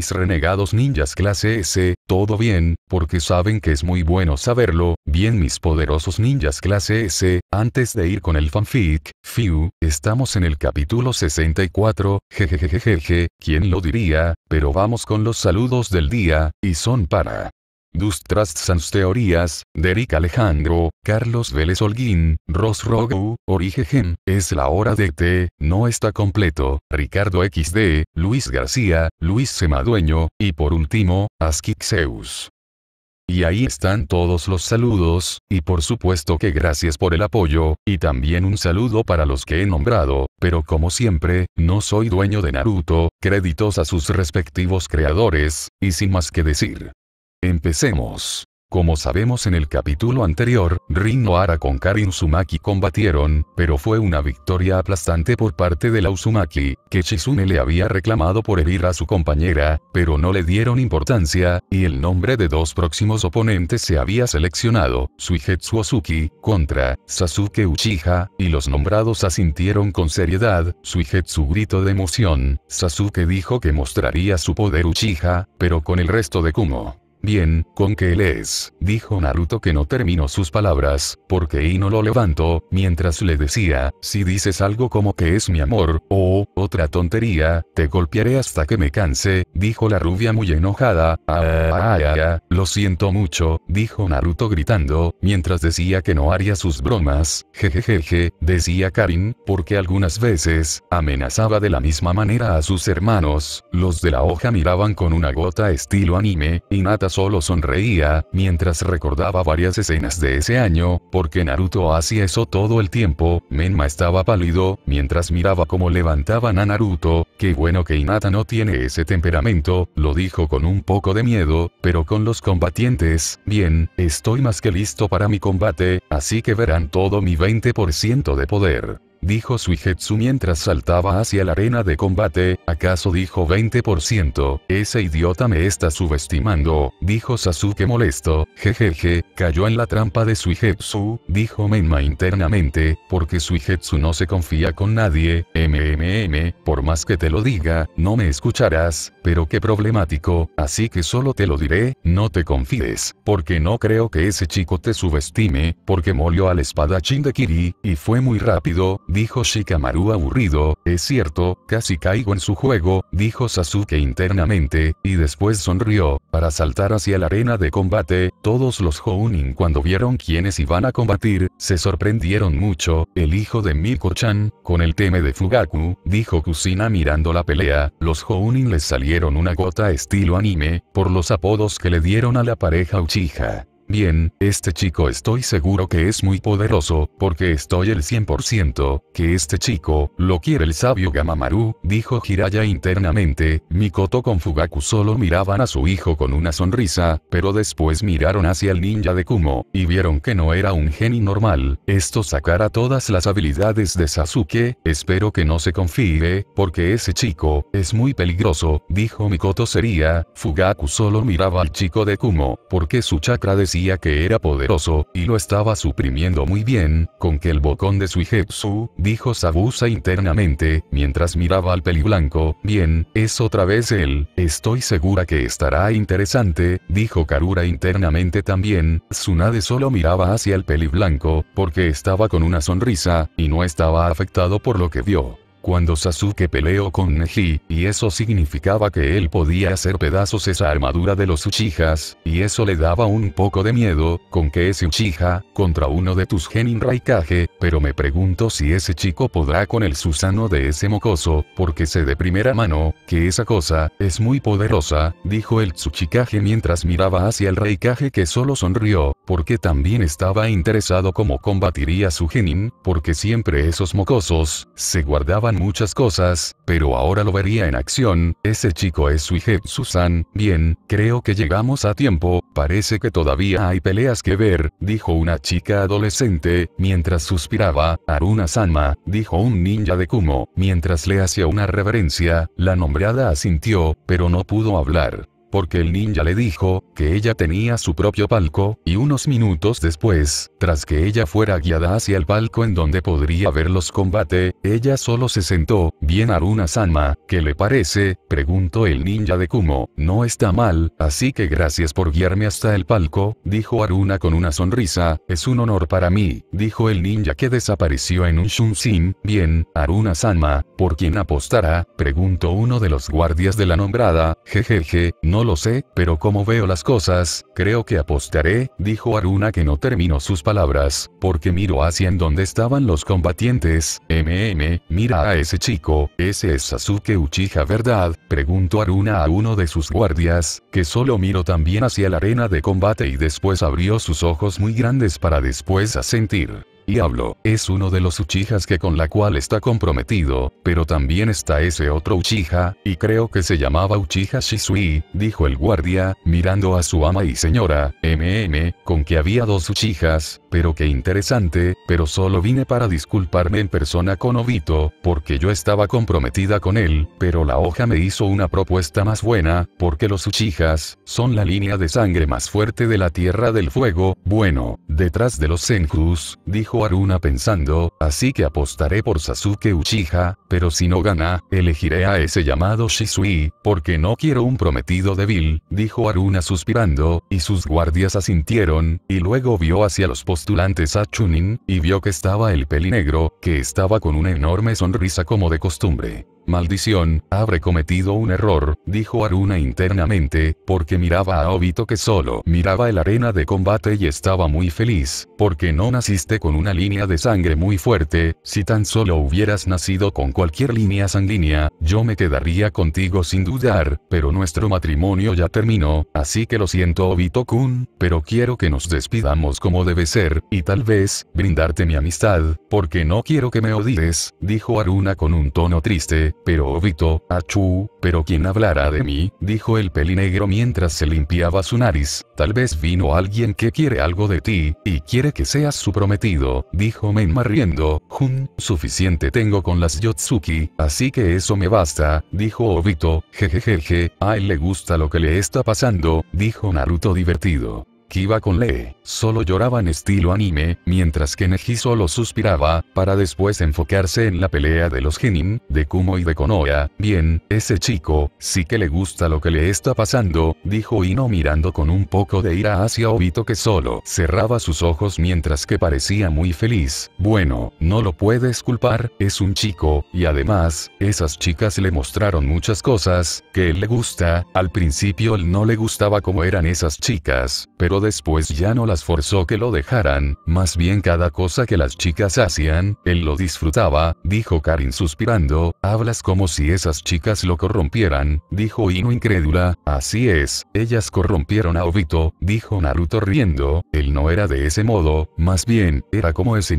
mis renegados ninjas clase S, todo bien, porque saben que es muy bueno saberlo, bien mis poderosos ninjas clase S, antes de ir con el fanfic, Fiu, estamos en el capítulo 64, jejejejeje, quien lo diría, pero vamos con los saludos del día, y son para trusts Sans Teorías, Derek Alejandro, Carlos Vélez Holguín, Ross Rogu, Origen, Es la hora de T, No está completo, Ricardo XD, Luis García, Luis Semadueño, y por último, Askixeus. Y ahí están todos los saludos, y por supuesto que gracias por el apoyo, y también un saludo para los que he nombrado, pero como siempre, no soy dueño de Naruto, créditos a sus respectivos creadores, y sin más que decir. Empecemos. Como sabemos en el capítulo anterior, Rin Noara con Karin Uzumaki combatieron, pero fue una victoria aplastante por parte de la Uzumaki, que Chizune le había reclamado por herir a su compañera, pero no le dieron importancia, y el nombre de dos próximos oponentes se había seleccionado, Suigetsu Ozuki, contra, Sasuke Uchiha, y los nombrados asintieron con seriedad, Suigetsu grito de emoción, Sasuke dijo que mostraría su poder Uchiha, pero con el resto de Kumo. Bien, ¿con qué es, Dijo Naruto que no terminó sus palabras, porque Ino lo levantó, mientras le decía, si dices algo como que es mi amor, o, otra tontería, te golpearé hasta que me canse, dijo la rubia muy enojada, ah, ah, ah, ah lo siento mucho, dijo Naruto gritando, mientras decía que no haría sus bromas, jejejeje, decía Karin, porque algunas veces, amenazaba de la misma manera a sus hermanos, los de la hoja miraban con una gota estilo anime, y Nata solo sonreía, mientras recordaba varias escenas de ese año, porque Naruto hacía eso todo el tiempo, Menma estaba pálido, mientras miraba cómo levantaban a Naruto, qué bueno que Hinata no tiene ese temperamento, lo dijo con un poco de miedo, pero con los combatientes, bien, estoy más que listo para mi combate, así que verán todo mi 20% de poder dijo Suijetsu mientras saltaba hacia la arena de combate, ¿acaso dijo 20%? Ese idiota me está subestimando, dijo Sasuke molesto, jejeje, cayó en la trampa de Suijetsu, dijo Menma internamente, porque Suijetsu no se confía con nadie, mmm, por más que te lo diga, no me escucharás, pero qué problemático, así que solo te lo diré, no te confíes, porque no creo que ese chico te subestime, porque molió al espadachín de Kiri, y fue muy rápido, dijo Shikamaru aburrido, es cierto, casi caigo en su juego, dijo Sasuke internamente, y después sonrió, para saltar hacia la arena de combate, todos los Hounin cuando vieron quiénes iban a combatir, se sorprendieron mucho, el hijo de Miko-chan, con el teme de Fugaku, dijo Kusina mirando la pelea, los Hounin les salieron una gota estilo anime, por los apodos que le dieron a la pareja Uchiha. Bien, este chico estoy seguro que es muy poderoso, porque estoy el 100%, que este chico, lo quiere el sabio Gamamaru, dijo Hiraya internamente, Mikoto con Fugaku solo miraban a su hijo con una sonrisa, pero después miraron hacia el ninja de Kumo, y vieron que no era un geni normal, esto sacará todas las habilidades de Sasuke, espero que no se confíe, porque ese chico, es muy peligroso, dijo Mikoto sería, Fugaku solo miraba al chico de Kumo, porque su chakra decía que era poderoso, y lo estaba suprimiendo muy bien, con que el bocón de Suijetsu, dijo Sabusa internamente, mientras miraba al peli blanco, bien, es otra vez él, estoy segura que estará interesante, dijo Karura internamente también, Tsunade solo miraba hacia el peli blanco, porque estaba con una sonrisa, y no estaba afectado por lo que vio. Cuando Sasuke peleó con Neji, y eso significaba que él podía hacer pedazos esa armadura de los Uchihas, y eso le daba un poco de miedo, con que ese Uchiha, contra uno de tus Genin Raikage, pero me pregunto si ese chico podrá con el Susano de ese mocoso, porque sé de primera mano, que esa cosa, es muy poderosa, dijo el Tsuchikage mientras miraba hacia el Raikage que solo sonrió, porque también estaba interesado cómo combatiría su Genin, porque siempre esos mocosos, se guardaban muchas cosas, pero ahora lo vería en acción, ese chico es Suijet Susan, bien, creo que llegamos a tiempo, parece que todavía hay peleas que ver, dijo una chica adolescente, mientras suspiraba, Aruna Sama, dijo un ninja de Kumo, mientras le hacía una reverencia, la nombrada asintió, pero no pudo hablar porque el ninja le dijo, que ella tenía su propio palco, y unos minutos después, tras que ella fuera guiada hacia el palco en donde podría ver los combate, ella solo se sentó, bien Aruna-sama, ¿qué le parece? preguntó el ninja de Kumo, no está mal, así que gracias por guiarme hasta el palco, dijo Aruna con una sonrisa, es un honor para mí, dijo el ninja que desapareció en un shunshin, bien, Aruna-sama, ¿por quién apostará? preguntó uno de los guardias de la nombrada, jejeje, no no lo sé, pero como veo las cosas, creo que apostaré, dijo Aruna que no terminó sus palabras, porque miró hacia en donde estaban los combatientes, MM, mira a ese chico, ese es Sasuke Uchiha ¿verdad? preguntó Aruna a uno de sus guardias, que solo miró también hacia la arena de combate y después abrió sus ojos muy grandes para después asentir. Diablo, es uno de los Uchijas que con la cual está comprometido, pero también está ese otro Uchiha, y creo que se llamaba Uchiha Shisui, dijo el guardia, mirando a su ama y señora, MM, con que había dos Uchijas, pero qué interesante, pero solo vine para disculparme en persona con Obito, porque yo estaba comprometida con él, pero la hoja me hizo una propuesta más buena, porque los Uchijas, son la línea de sangre más fuerte de la Tierra del Fuego, bueno, detrás de los senkus, dijo Aruna pensando, así que apostaré por Sasuke Uchiha, pero si no gana, elegiré a ese llamado Shisui, porque no quiero un prometido débil, dijo Aruna suspirando, y sus guardias asintieron, y luego vio hacia los postulantes a Chunin, y vio que estaba el pelinegro, que estaba con una enorme sonrisa como de costumbre. Maldición, habré cometido un error, dijo Aruna internamente, porque miraba a Obito que solo miraba el arena de combate y estaba muy feliz, porque no naciste con un una línea de sangre muy fuerte, si tan solo hubieras nacido con cualquier línea sanguínea, yo me quedaría contigo sin dudar, pero nuestro matrimonio ya terminó, así que lo siento Obito-kun, pero quiero que nos despidamos como debe ser, y tal vez, brindarte mi amistad, porque no quiero que me odies, dijo Aruna con un tono triste, pero Obito, Achu, pero quién hablará de mí, dijo el pelinegro mientras se limpiaba su nariz, tal vez vino alguien que quiere algo de ti, y quiere que seas su prometido dijo Menma riendo, Jun, suficiente tengo con las Yotsuki, así que eso me basta, dijo Obito, jejejeje, a él le gusta lo que le está pasando, dijo Naruto divertido iba con Lee, solo lloraban estilo anime, mientras que Neji solo suspiraba, para después enfocarse en la pelea de los Genin, de Kumo y de Konoha. Bien, ese chico, sí que le gusta lo que le está pasando, dijo Ino mirando con un poco de ira hacia Obito que solo cerraba sus ojos mientras que parecía muy feliz. Bueno, no lo puedes culpar, es un chico, y además, esas chicas le mostraron muchas cosas, que él le gusta, al principio él no le gustaba como eran esas chicas, pero después ya no las forzó que lo dejaran, más bien cada cosa que las chicas hacían, él lo disfrutaba, dijo Karin suspirando, hablas como si esas chicas lo corrompieran, dijo Inu incrédula, así es, ellas corrompieron a Obito, dijo Naruto riendo, él no era de ese modo, más bien, era como ese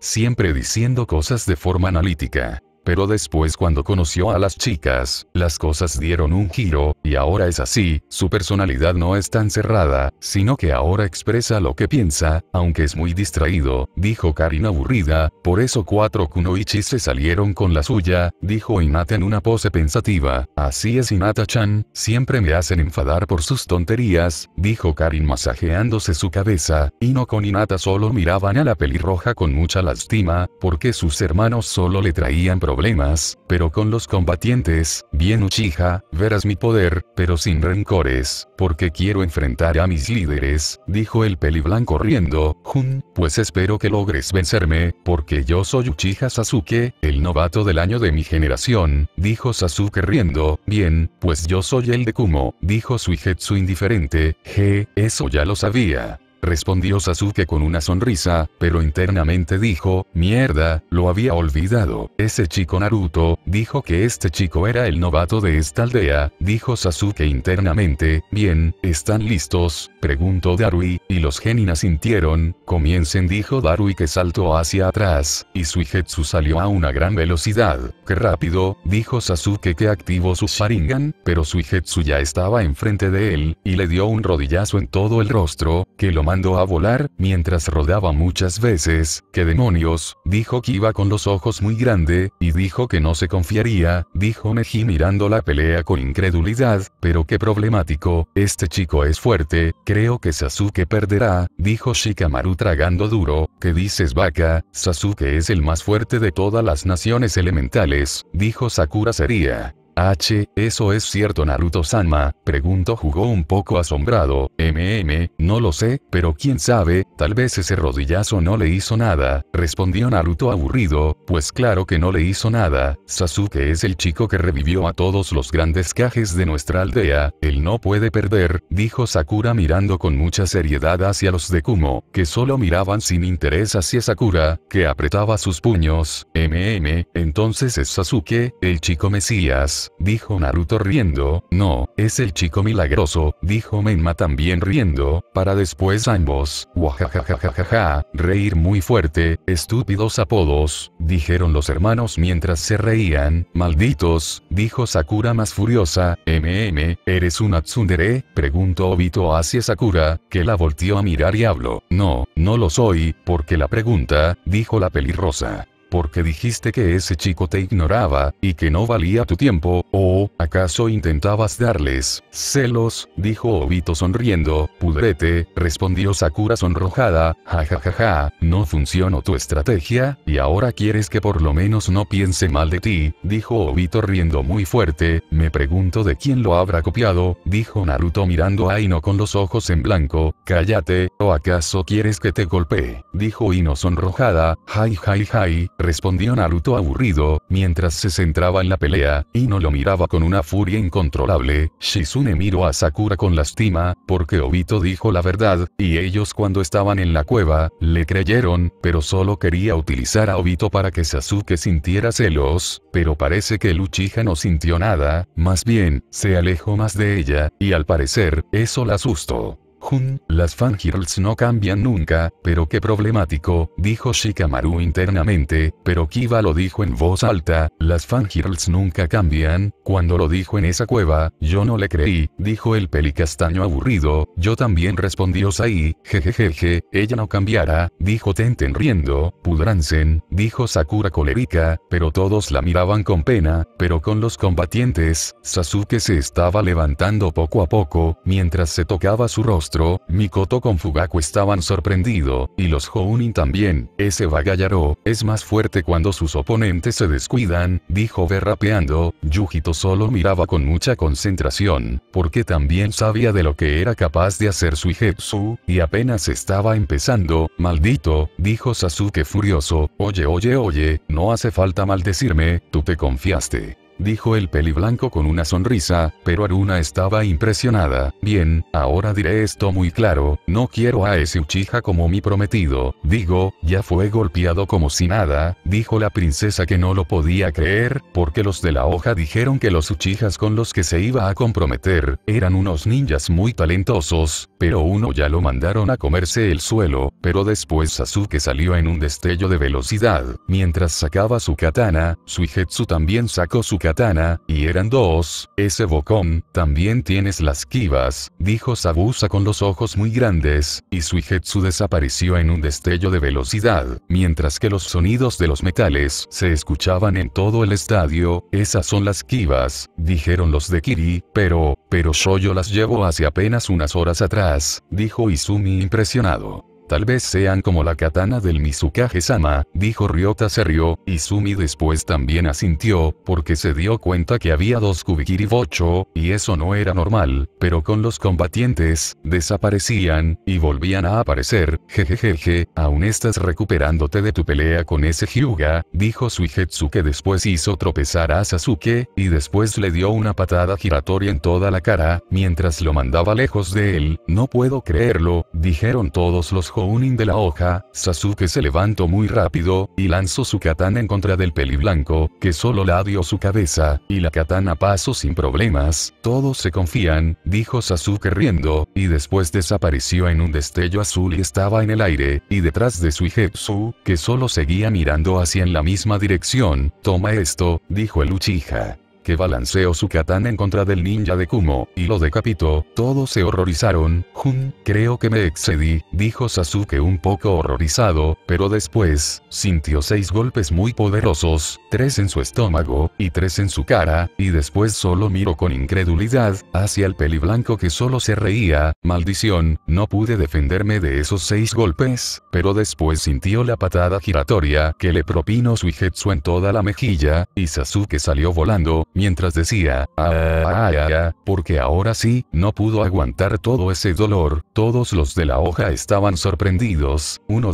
siempre diciendo cosas de forma analítica. Pero después cuando conoció a las chicas, las cosas dieron un giro, y ahora es así, su personalidad no es tan cerrada, sino que ahora expresa lo que piensa, aunque es muy distraído, dijo Karin aburrida, por eso cuatro kunoichi se salieron con la suya, dijo Inata en una pose pensativa, así es Inata-chan, siempre me hacen enfadar por sus tonterías, dijo Karin masajeándose su cabeza, y no con Inata solo miraban a la pelirroja con mucha lástima, porque sus hermanos solo le traían problemas problemas, pero con los combatientes, bien Uchiha, verás mi poder, pero sin rencores, porque quiero enfrentar a mis líderes, dijo el peliblanco riendo, Jun, pues espero que logres vencerme, porque yo soy Uchiha Sasuke, el novato del año de mi generación, dijo Sasuke riendo, bien, pues yo soy el de Kumo, dijo Suigetsu indiferente, je, eso ya lo sabía. Respondió Sasuke con una sonrisa, pero internamente dijo, mierda, lo había olvidado, ese chico Naruto, dijo que este chico era el novato de esta aldea, dijo Sasuke internamente, bien, ¿están listos? preguntó Darui, y los genin sintieron, comiencen dijo Darui que saltó hacia atrás, y Suijetsu salió a una gran velocidad, qué rápido, dijo Sasuke que activó su Sharingan, pero Suijetsu ya estaba enfrente de él, y le dio un rodillazo en todo el rostro, que lo a volar, mientras rodaba muchas veces, que demonios, dijo que iba con los ojos muy grande, y dijo que no se confiaría, dijo Meji mirando la pelea con incredulidad, pero qué problemático, este chico es fuerte, creo que Sasuke perderá, dijo Shikamaru tragando duro, que dices vaca, Sasuke es el más fuerte de todas las naciones elementales, dijo Sakura sería. H, ¿eso es cierto naruto Sanma, Preguntó jugó un poco asombrado, MM, no lo sé, pero quién sabe, tal vez ese rodillazo no le hizo nada, respondió Naruto aburrido, pues claro que no le hizo nada, Sasuke es el chico que revivió a todos los grandes cajes de nuestra aldea, él no puede perder, dijo Sakura mirando con mucha seriedad hacia los de Kumo, que solo miraban sin interés hacia Sakura, que apretaba sus puños, MM, entonces es Sasuke, el chico Mesías dijo Naruto riendo, no, es el chico milagroso, dijo Menma también riendo, para después ambos, guajajajajaja, reír muy fuerte, estúpidos apodos, dijeron los hermanos mientras se reían, malditos, dijo Sakura más furiosa, MM, ¿eres un tsundere? preguntó Obito hacia Sakura, que la volteó a mirar y habló, no, no lo soy, porque la pregunta, dijo la pelirrosa porque dijiste que ese chico te ignoraba, y que no valía tu tiempo, o, ¿acaso intentabas darles celos? dijo Obito sonriendo, pudrete, respondió Sakura sonrojada, jajajaja, no funcionó tu estrategia, y ahora quieres que por lo menos no piense mal de ti, dijo Obito riendo muy fuerte, me pregunto de quién lo habrá copiado, dijo Naruto mirando a Ino con los ojos en blanco, cállate, o acaso quieres que te golpee, dijo Ino sonrojada, jai jai jai, respondió Naruto aburrido, mientras se centraba en la pelea, y no lo miraba con una furia incontrolable, Shizune miró a Sakura con lástima, porque Obito dijo la verdad, y ellos cuando estaban en la cueva, le creyeron, pero solo quería utilizar a Obito para que Sasuke sintiera celos, pero parece que el no sintió nada, más bien, se alejó más de ella, y al parecer, eso la asustó. Jun, las fangirls no cambian nunca, pero qué problemático, dijo Shikamaru internamente, pero Kiba lo dijo en voz alta, las fangirls nunca cambian, cuando lo dijo en esa cueva, yo no le creí, dijo el pelicastaño aburrido, yo también respondió Sai, jejejeje, ella no cambiará, dijo Tenten riendo, pudransen, dijo Sakura colérica, pero todos la miraban con pena, pero con los combatientes, Sasuke se estaba levantando poco a poco, mientras se tocaba su rostro Mikoto con Fugaku estaban sorprendido, y los Jounin también, ese Bagayaro, es más fuerte cuando sus oponentes se descuidan, dijo berrapeando, Yujito solo miraba con mucha concentración, porque también sabía de lo que era capaz de hacer Suigetsu, y apenas estaba empezando, maldito, dijo Sasuke furioso, oye oye oye, no hace falta maldecirme, tú te confiaste dijo el peli blanco con una sonrisa, pero Aruna estaba impresionada. Bien, ahora diré esto muy claro, no quiero a ese Uchiha como mi prometido, digo, ya fue golpeado como si nada, dijo la princesa que no lo podía creer, porque los de la hoja dijeron que los Uchihas con los que se iba a comprometer, eran unos ninjas muy talentosos, pero uno ya lo mandaron a comerse el suelo, pero después Sasuke salió en un destello de velocidad, mientras sacaba su katana, Suijetsu también sacó su katana, y eran dos, ese bocón, también tienes las kivas, dijo Sabusa con los ojos muy grandes, y Suijetsu desapareció en un destello de velocidad, mientras que los sonidos de los metales se escuchaban en todo el estadio, esas son las kivas, dijeron los de Kiri, pero, pero Shoyo las llevó hace apenas unas horas atrás, dijo Izumi impresionado tal vez sean como la katana del Mizukage-sama, dijo Ryota se rió, y Sumi después también asintió, porque se dio cuenta que había dos Kubikiri Bocho, y eso no era normal, pero con los combatientes, desaparecían, y volvían a aparecer, jejejeje, aún estás recuperándote de tu pelea con ese Hyuga, dijo Suijetsu que después hizo tropezar a Sasuke, y después le dio una patada giratoria en toda la cara, mientras lo mandaba lejos de él, no puedo creerlo, dijeron todos los jóvenes in de la hoja, Sasuke se levantó muy rápido, y lanzó su katana en contra del peli blanco, que solo la dio su cabeza, y la katana pasó sin problemas, todos se confían, dijo Sasuke riendo, y después desapareció en un destello azul y estaba en el aire, y detrás de su Suigetsu, que solo seguía mirando hacia en la misma dirección, toma esto, dijo el Uchiha que balanceó su katana en contra del ninja de Kumo, y lo decapitó, todos se horrorizaron, Jun, creo que me excedí, dijo Sasuke un poco horrorizado, pero después, sintió seis golpes muy poderosos, tres en su estómago, y tres en su cara, y después solo miró con incredulidad, hacia el peli blanco que solo se reía, maldición, no pude defenderme de esos seis golpes, pero después sintió la patada giratoria que le propinó Suijetsu en toda la mejilla, y Sasuke salió volando, mientras decía, ah, ah, ah, ah, porque ahora sí, no pudo aguantar todo ese dolor, todos los de la hoja estaban sorprendidos, un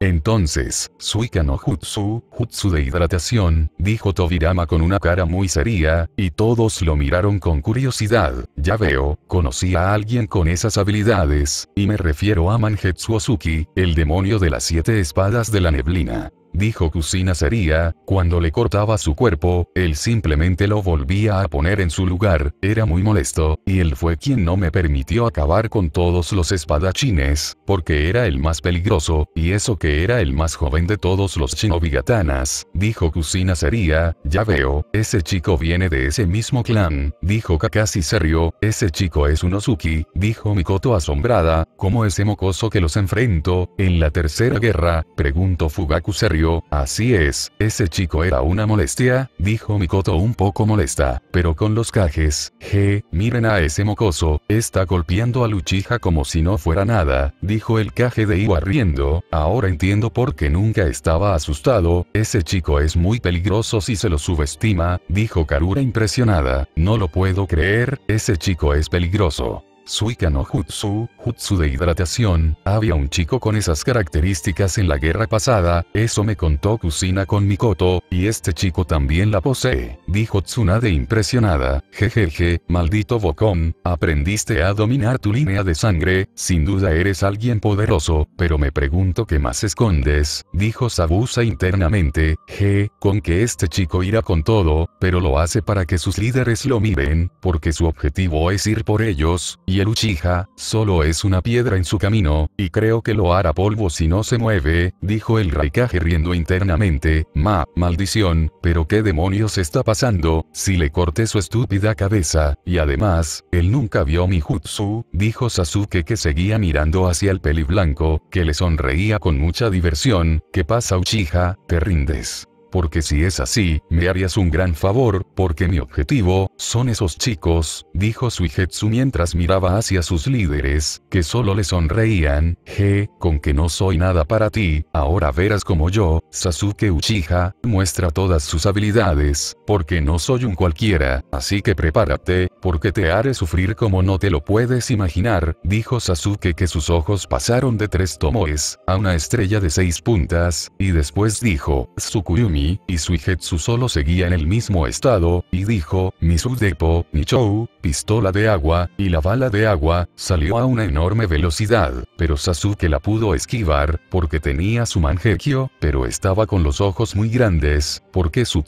entonces, Suika no Jutsu, Jutsu de hidratación, dijo Tobirama con una cara muy seria, y todos lo miraron con curiosidad, ya veo, conocí a alguien con esas habilidades, y me refiero a Manjetsu Ozuki, el demonio de las siete espadas de la neblina dijo Kusina Seria, cuando le cortaba su cuerpo, él simplemente lo volvía a poner en su lugar, era muy molesto, y él fue quien no me permitió acabar con todos los espadachines, porque era el más peligroso, y eso que era el más joven de todos los shinobigatanas, dijo Kusina Seria, ya veo, ese chico viene de ese mismo clan, dijo Kakashi serio, ese chico es un Ozuki, dijo Mikoto asombrada, como ese mocoso que los enfrentó, en la tercera guerra, preguntó Fugaku serio así es, ese chico era una molestia, dijo Mikoto un poco molesta, pero con los cajes, je, miren a ese mocoso, está golpeando a Luchija como si no fuera nada, dijo el caje de Iwa riendo, ahora entiendo por qué nunca estaba asustado, ese chico es muy peligroso si se lo subestima, dijo Karura impresionada, no lo puedo creer, ese chico es peligroso. Suika no Jutsu, jutsu de hidratación, había un chico con esas características en la guerra pasada, eso me contó Kusina con Mikoto, y este chico también la posee, dijo Tsunade impresionada, jejeje, maldito Bokon, aprendiste a dominar tu línea de sangre, sin duda eres alguien poderoso, pero me pregunto qué más escondes, dijo Sabusa internamente, je, con que este chico irá con todo, pero lo hace para que sus líderes lo miren, porque su objetivo es ir por ellos, y el Uchiha, solo es una piedra en su camino, y creo que lo hará polvo si no se mueve, dijo el Raikage riendo internamente, ma, maldición, pero qué demonios está pasando, si le corté su estúpida cabeza, y además, él nunca vio mi jutsu, dijo Sasuke que seguía mirando hacia el peli blanco, que le sonreía con mucha diversión, ¿qué pasa Uchiha, te rindes? porque si es así, me harías un gran favor, porque mi objetivo, son esos chicos, dijo Suijetsu mientras miraba hacia sus líderes, que solo le sonreían, je, con que no soy nada para ti, ahora verás como yo, Sasuke Uchiha, muestra todas sus habilidades, porque no soy un cualquiera, así que prepárate, porque te haré sufrir como no te lo puedes imaginar, dijo Sasuke que sus ojos pasaron de tres tomoes, a una estrella de seis puntas, y después dijo, Sukuyumi y Suijetsu solo seguía en el mismo estado, y dijo, mi mi Nichou, pistola de agua, y la bala de agua, salió a una enorme velocidad, pero Sasuke la pudo esquivar, porque tenía su mangekyo, pero estaba con los ojos muy grandes, porque su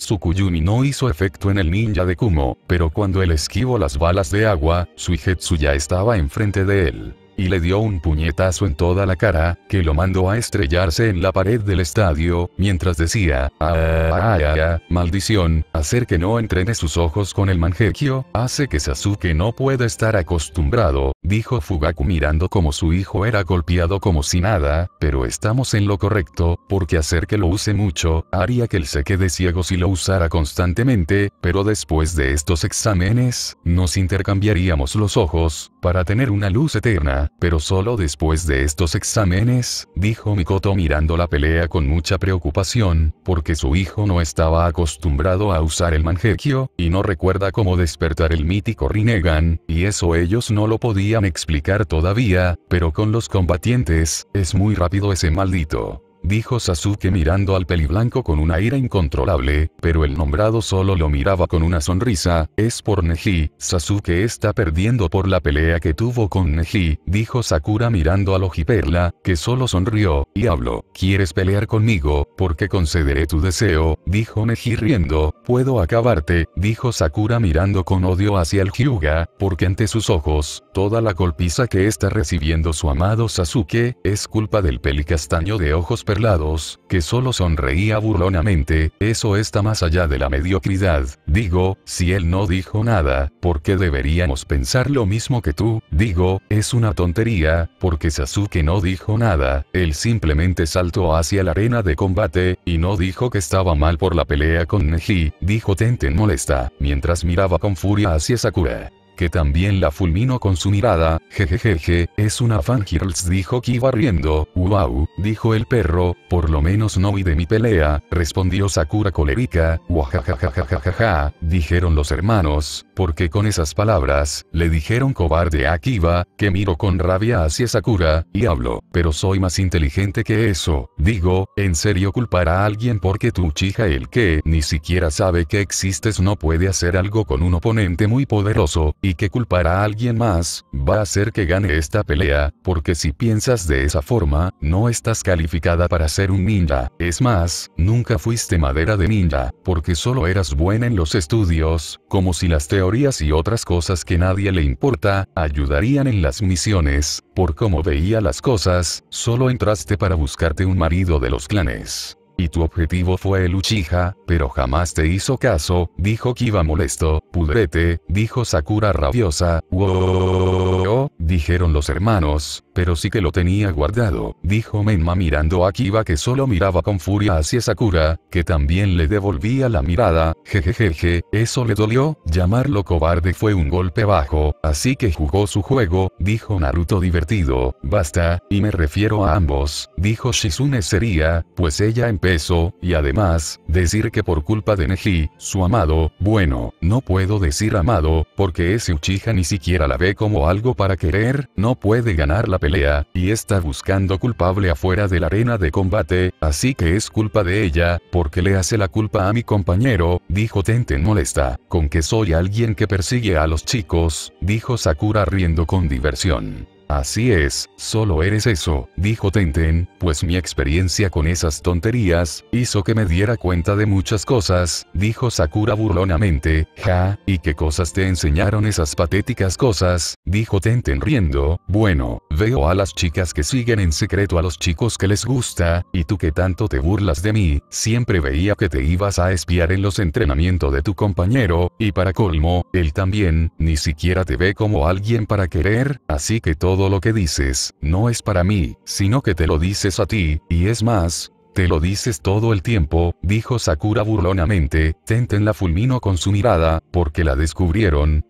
no hizo efecto en el ninja de Kumo, pero cuando él esquivó las balas de agua, Suijetsu ya estaba enfrente de él y le dio un puñetazo en toda la cara, que lo mandó a estrellarse en la pared del estadio, mientras decía, ah, ah, ah, ah maldición, hacer que no entrene sus ojos con el manjequio, hace que Sasuke no pueda estar acostumbrado, dijo Fugaku mirando como su hijo era golpeado como si nada, pero estamos en lo correcto, porque hacer que lo use mucho, haría que él se quede ciego si lo usara constantemente, pero después de estos exámenes, nos intercambiaríamos los ojos, para tener una luz eterna pero solo después de estos exámenes, dijo Mikoto mirando la pelea con mucha preocupación, porque su hijo no estaba acostumbrado a usar el manjequio, y no recuerda cómo despertar el mítico Rinnegan, y eso ellos no lo podían explicar todavía, pero con los combatientes, es muy rápido ese maldito dijo Sasuke mirando al peli blanco con una ira incontrolable, pero el nombrado solo lo miraba con una sonrisa, es por Neji, Sasuke está perdiendo por la pelea que tuvo con Neji, dijo Sakura mirando a Ojiperla, que solo sonrió, y habló, ¿quieres pelear conmigo, porque concederé tu deseo? dijo Neji riendo, puedo acabarte, dijo Sakura mirando con odio hacia el Hyuga, porque ante sus ojos, toda la golpiza que está recibiendo su amado Sasuke, es culpa del peli castaño de ojos perdidos lados, que solo sonreía burlonamente, eso está más allá de la mediocridad. Digo, si él no dijo nada, ¿por qué deberíamos pensar lo mismo que tú? Digo, es una tontería, porque Sasuke no dijo nada, él simplemente saltó hacia la arena de combate, y no dijo que estaba mal por la pelea con Neji, dijo Tenten molesta, mientras miraba con furia hacia Sakura que también la fulminó con su mirada, jejejeje, es una fan fangirls dijo Kiba riendo, wow, dijo el perro, por lo menos no vi de mi pelea, respondió Sakura colérica, jajajajajaja, dijeron los hermanos, porque con esas palabras, le dijeron cobarde a Kiba, que miró con rabia hacia Sakura, y habló, pero soy más inteligente que eso, digo, en serio culpar a alguien porque tu chija el que ni siquiera sabe que existes no puede hacer algo con un oponente muy poderoso, y que culpar a alguien más, va a hacer que gane esta pelea, porque si piensas de esa forma, no estás calificada para ser un ninja. Es más, nunca fuiste madera de ninja, porque solo eras buena en los estudios, como si las teorías y otras cosas que nadie le importa, ayudarían en las misiones. Por cómo veía las cosas, solo entraste para buscarte un marido de los clanes. Y tu objetivo fue el Uchiha, pero jamás te hizo caso, dijo Kiba molesto, pudrete, dijo Sakura rabiosa, wow dijeron los hermanos, pero sí que lo tenía guardado, dijo Menma mirando a Kiba que solo miraba con furia hacia Sakura, que también le devolvía la mirada, jejejeje, eso le dolió, llamarlo cobarde fue un golpe bajo, así que jugó su juego, dijo Naruto divertido, basta, y me refiero a ambos, dijo Shizune sería, pues ella empezó, y además, decir que por culpa de Neji, su amado, bueno, no puedo decir amado, porque ese Uchiha ni siquiera la ve como algo para querer, no puede ganar la pelea, y está buscando culpable afuera de la arena de combate, así que es culpa de ella, porque le hace la culpa a mi compañero, dijo Tenten molesta, con que soy alguien que persigue a los chicos, dijo Sakura riendo con diversión. Así es, solo eres eso, dijo Tenten, pues mi experiencia con esas tonterías, hizo que me diera cuenta de muchas cosas, dijo Sakura burlonamente, ja, ¿y qué cosas te enseñaron esas patéticas cosas? dijo Tenten riendo, bueno, veo a las chicas que siguen en secreto a los chicos que les gusta, y tú que tanto te burlas de mí, siempre veía que te ibas a espiar en los entrenamientos de tu compañero, y para colmo, él también, ni siquiera te ve como alguien para querer, así que todo todo lo que dices, no es para mí, sino que te lo dices a ti, y es más, te lo dices todo el tiempo, dijo Sakura burlonamente, Tenten la fulminó con su mirada, porque la descubrieron,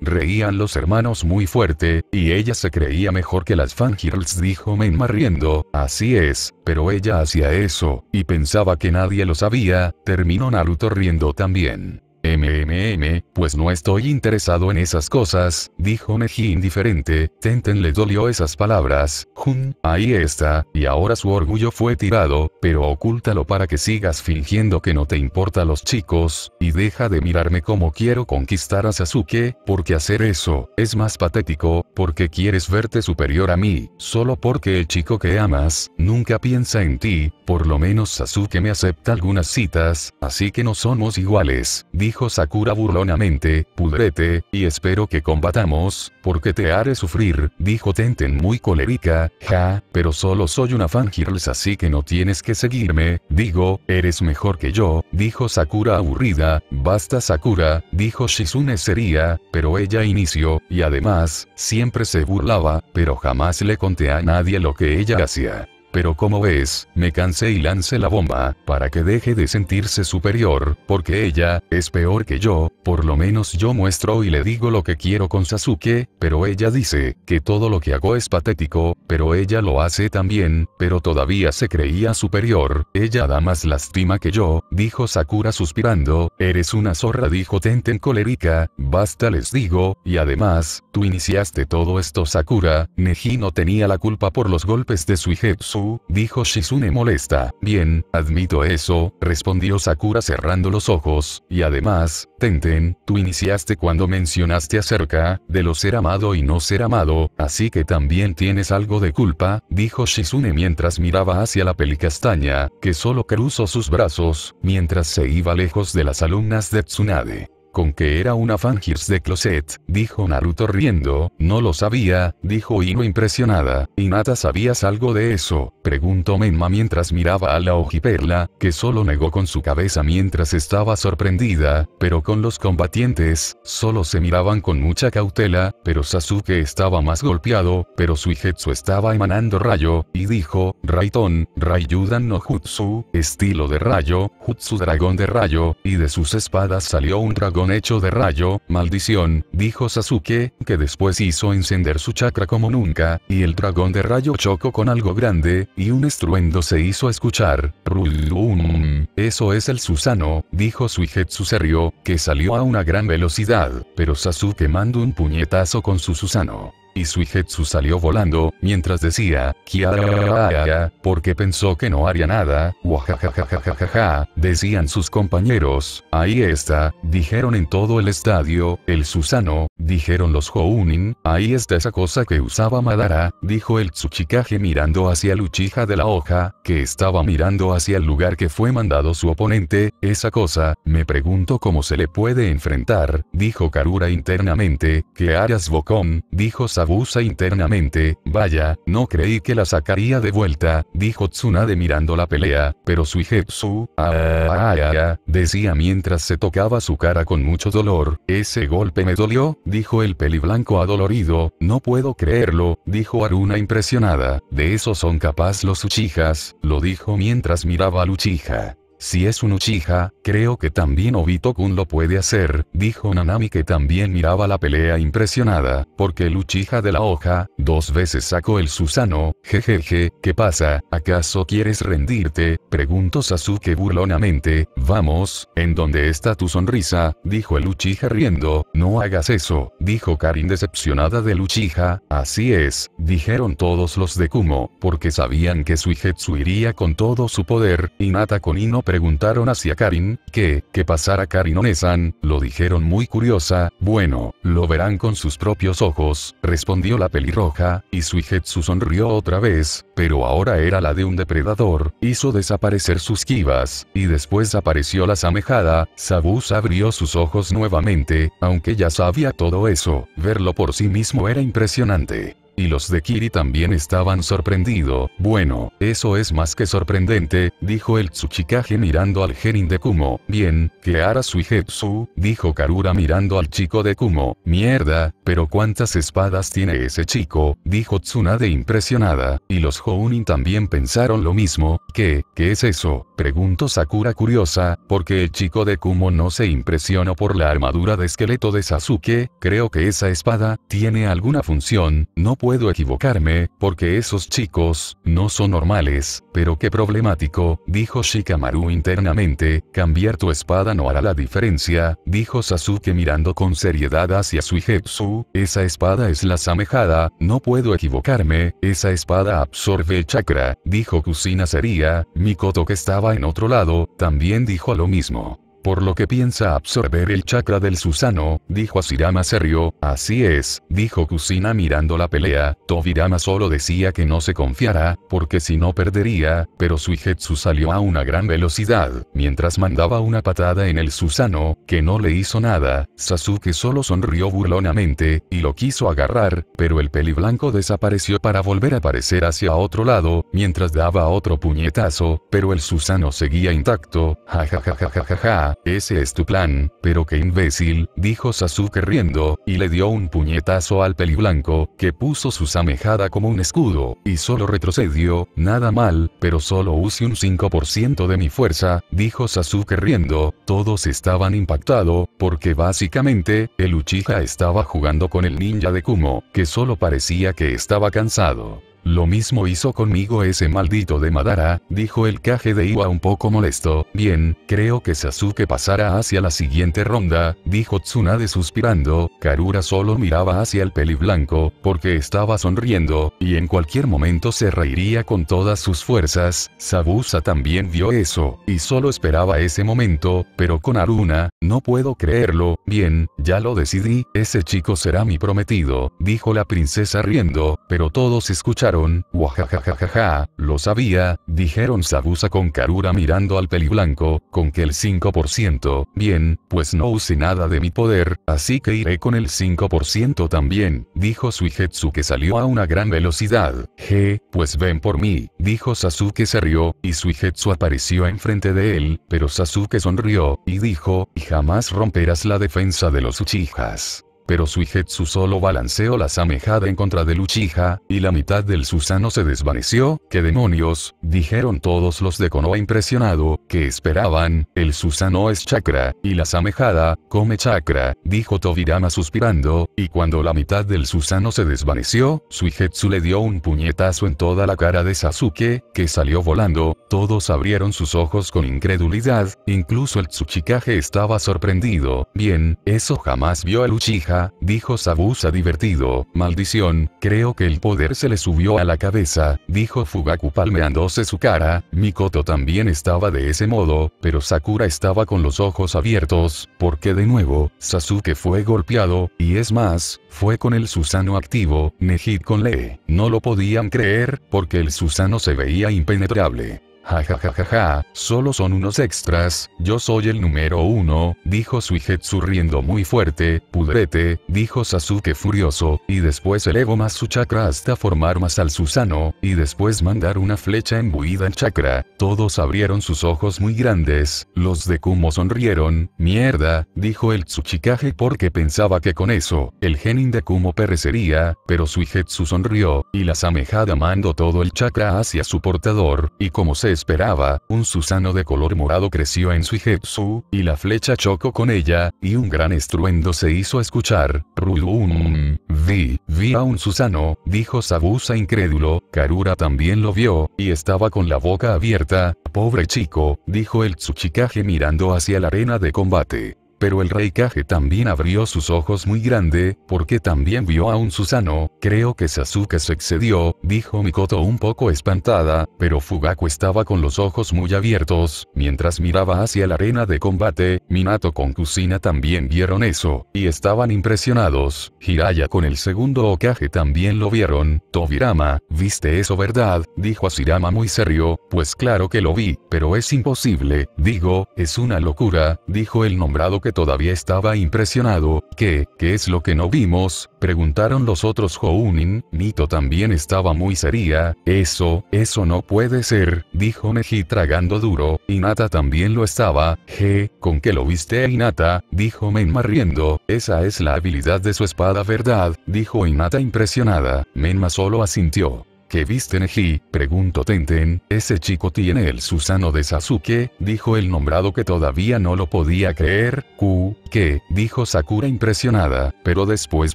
reían los hermanos muy fuerte, y ella se creía mejor que las fangirls dijo Menma riendo, así es, pero ella hacía eso, y pensaba que nadie lo sabía, terminó Naruto riendo también. MMM, pues no estoy interesado en esas cosas, dijo Meji indiferente, Tenten le dolió esas palabras, Jun, ahí está, y ahora su orgullo fue tirado, pero ocúltalo para que sigas fingiendo que no te importa a los chicos, y deja de mirarme como quiero conquistar a Sasuke, porque hacer eso, es más patético, porque quieres verte superior a mí, solo porque el chico que amas, nunca piensa en ti, por lo menos Sasuke me acepta algunas citas, así que no somos iguales, dijo dijo Sakura burlonamente, pudrete, y espero que combatamos, porque te haré sufrir, dijo Tenten muy colérica, ja, pero solo soy una fangirls así que no tienes que seguirme, digo, eres mejor que yo, dijo Sakura aburrida, basta Sakura, dijo Shizune sería, pero ella inició, y además, siempre se burlaba, pero jamás le conté a nadie lo que ella hacía pero como ves, me cansé y lancé la bomba, para que deje de sentirse superior, porque ella, es peor que yo, por lo menos yo muestro y le digo lo que quiero con Sasuke, pero ella dice, que todo lo que hago es patético, pero ella lo hace también, pero todavía se creía superior, ella da más lástima que yo, dijo Sakura suspirando, eres una zorra dijo Tenten colérica, basta les digo, y además, tú iniciaste todo esto Sakura, Neji no tenía la culpa por los golpes de su Suigetsu, dijo Shizune molesta. Bien, admito eso, respondió Sakura cerrando los ojos, y además, Tenten, tú iniciaste cuando mencionaste acerca, de lo ser amado y no ser amado, así que también tienes algo de culpa, dijo Shizune mientras miraba hacia la castaña que solo cruzó sus brazos, mientras se iba lejos de las alumnas de Tsunade con que era una fangirs de closet, dijo Naruto riendo, no lo sabía, dijo Ino impresionada, Inata ¿sabías algo de eso? preguntó Menma mientras miraba a la ojiperla, que solo negó con su cabeza mientras estaba sorprendida, pero con los combatientes, solo se miraban con mucha cautela, pero Sasuke estaba más golpeado, pero Suijetsu estaba emanando rayo, y dijo, Raiton, Raiyudan no Jutsu, estilo de rayo, Jutsu dragón de rayo, y de sus espadas salió un dragón hecho de rayo, maldición, dijo Sasuke, que después hizo encender su chakra como nunca, y el dragón de rayo chocó con algo grande, y un estruendo se hizo escuchar. Rulum, eso es el Susano, dijo Suigetsu serio, que salió a una gran velocidad, pero Sasuke mandó un puñetazo con su Susano. Y Suijetsu salió volando, mientras decía, Kiara, porque pensó que no haría nada, jajajajaja, decían sus compañeros, ahí está, dijeron en todo el estadio, el Susano, dijeron los Hounin, ahí está esa cosa que usaba Madara, dijo el Tsuchikage mirando hacia Luchija de la hoja, que estaba mirando hacia el lugar que fue mandado su oponente, esa cosa, me pregunto cómo se le puede enfrentar, dijo Karura internamente, que harás Bokon, dijo abusa internamente, vaya, no creí que la sacaría de vuelta, dijo Tsunade mirando la pelea, pero Suigetsu, ah ah ah, ah, ah, ah, decía mientras se tocaba su cara con mucho dolor, ese golpe me dolió, dijo el blanco adolorido, no puedo creerlo, dijo Aruna impresionada, de eso son capaz los Uchijas, lo dijo mientras miraba a luchija. Si es un Uchiha, creo que también Obito-kun lo puede hacer, dijo Nanami que también miraba la pelea impresionada, porque el Uchiha de la hoja, dos veces sacó el Susano, jejeje, ¿qué pasa? ¿Acaso quieres rendirte? Preguntó Sasuke burlonamente, vamos, ¿en dónde está tu sonrisa? Dijo el Uchiha riendo, no hagas eso, dijo Karin decepcionada de Uchiha, así es, dijeron todos los de Kumo, porque sabían que Suijetsu iría con todo su poder, y con Ino preguntaron hacia Karin, que, qué pasara Karin Onesan, lo dijeron muy curiosa, bueno, lo verán con sus propios ojos, respondió la pelirroja, y Suijetsu sonrió otra vez, pero ahora era la de un depredador, hizo desaparecer sus kivas, y después apareció la samejada, Sabus abrió sus ojos nuevamente, aunque ya sabía todo eso, verlo por sí mismo era impresionante y los de Kiri también estaban sorprendido. Bueno, eso es más que sorprendente, dijo el Tsuchikage mirando al genin de Kumo. Bien, que hará hijetsu, dijo Karura mirando al chico de Kumo. Mierda, pero cuántas espadas tiene ese chico, dijo Tsunade impresionada, y los Hounin también pensaron lo mismo. ¿Qué, qué es eso? preguntó Sakura curiosa, porque el chico de Kumo no se impresionó por la armadura de esqueleto de Sasuke, creo que esa espada, tiene alguna función, no puede puedo equivocarme, porque esos chicos, no son normales, pero qué problemático, dijo Shikamaru internamente, cambiar tu espada no hará la diferencia, dijo Sasuke mirando con seriedad hacia su ijetsu, esa espada es la Samejada, no puedo equivocarme, esa espada absorbe el chakra, dijo Kusina sería, Mikoto que estaba en otro lado, también dijo lo mismo. Por lo que piensa absorber el chakra del Susano, dijo Asirama serio, así es, dijo Kusina mirando la pelea, Tobirama solo decía que no se confiara, porque si no perdería, pero Suijetsu salió a una gran velocidad, mientras mandaba una patada en el Susano, que no le hizo nada, Sasuke solo sonrió burlonamente, y lo quiso agarrar, pero el peli blanco desapareció para volver a aparecer hacia otro lado, mientras daba otro puñetazo, pero el Susano seguía intacto, jajajajajaja ese es tu plan, pero qué imbécil, dijo Sasuke riendo, y le dio un puñetazo al peliblanco, que puso su samejada como un escudo, y solo retrocedió, nada mal, pero solo use un 5% de mi fuerza, dijo Sasuke riendo, todos estaban impactados, porque básicamente, el Uchiha estaba jugando con el ninja de Kumo, que solo parecía que estaba cansado. Lo mismo hizo conmigo ese maldito de Madara, dijo el Kage de Iwa un poco molesto. Bien, creo que Sasuke pasará hacia la siguiente ronda, dijo Tsunade suspirando. Karura solo miraba hacia el peli blanco, porque estaba sonriendo, y en cualquier momento se reiría con todas sus fuerzas. Sabusa también vio eso, y solo esperaba ese momento, pero con Aruna, no puedo creerlo. Bien, ya lo decidí, ese chico será mi prometido, dijo la princesa riendo, pero todos escucharon Wajajajajaja, lo sabía, dijeron Sabusa con carura mirando al blanco, con que el 5%, bien, pues no use nada de mi poder, así que iré con el 5% también, dijo Suijetsu que salió a una gran velocidad. Je, pues ven por mí, dijo Sasuke se rió, y Suijetsu apareció enfrente de él, pero Sasuke sonrió, y dijo, y jamás romperás la defensa de los Uchijas pero Suijetsu solo balanceó la Samejada en contra de luchija y la mitad del Susano se desvaneció, ¿qué demonios? Dijeron todos los de Konoha impresionado, que esperaban, el Susano es chakra, y la Samejada, come chakra, dijo Tobirama suspirando, y cuando la mitad del Susano se desvaneció, Suijetsu le dio un puñetazo en toda la cara de Sasuke, que salió volando, todos abrieron sus ojos con incredulidad, incluso el Tsuchikage estaba sorprendido, bien, eso jamás vio a Luchija. Ah", dijo Sabusa divertido, maldición, creo que el poder se le subió a la cabeza, dijo Fugaku palmeándose su cara, Mikoto también estaba de ese modo, pero Sakura estaba con los ojos abiertos, porque de nuevo, Sasuke fue golpeado, y es más, fue con el Susano activo, Nejit con Lee, no lo podían creer, porque el Susano se veía impenetrable. Jajajajaja, solo son unos extras, yo soy el número uno, dijo Suigetsu riendo muy fuerte, pudrete, dijo Sasuke furioso, y después elevó más su chakra hasta formar más al Susano, y después mandar una flecha embuida en chakra. Todos abrieron sus ojos muy grandes, los de Kumo sonrieron, mierda, dijo el Tsuchikage porque pensaba que con eso, el genin de Kumo perecería, pero Suigetsu sonrió, y la Samejada mandó todo el chakra hacia su portador, y como se esperaba, un Susano de color morado creció en su hijetsu, y la flecha chocó con ella, y un gran estruendo se hizo escuchar. Rulum, vi, vi a un Susano, dijo Sabusa incrédulo, Karura también lo vio, y estaba con la boca abierta. Pobre chico, dijo el Tsuchikage mirando hacia la arena de combate. Pero el rey Kage también abrió sus ojos muy grande, porque también vio a un Susano, creo que Sasuke se excedió, dijo Mikoto un poco espantada, pero Fugaku estaba con los ojos muy abiertos, mientras miraba hacia la arena de combate, Minato con Kusina también vieron eso, y estaban impresionados, Hiraya con el segundo Okage también lo vieron, Tobirama, ¿viste eso verdad? dijo Asirama muy serio, pues claro que lo vi, pero es imposible, digo, es una locura, dijo el nombrado que todavía estaba impresionado, ¿qué, qué es lo que no vimos? Preguntaron los otros Jounin, Nito también estaba muy seria, eso, eso no puede ser, dijo Meji tragando duro, Inata también lo estaba, je, ¿con qué lo viste Inata? dijo Menma riendo, esa es la habilidad de su espada verdad, dijo Inata impresionada, Menma solo asintió. ¿Qué viste Neji? Preguntó Tenten, ese chico tiene el Susano de Sasuke, dijo el nombrado que todavía no lo podía creer, Q, ¿qué? dijo Sakura impresionada, pero después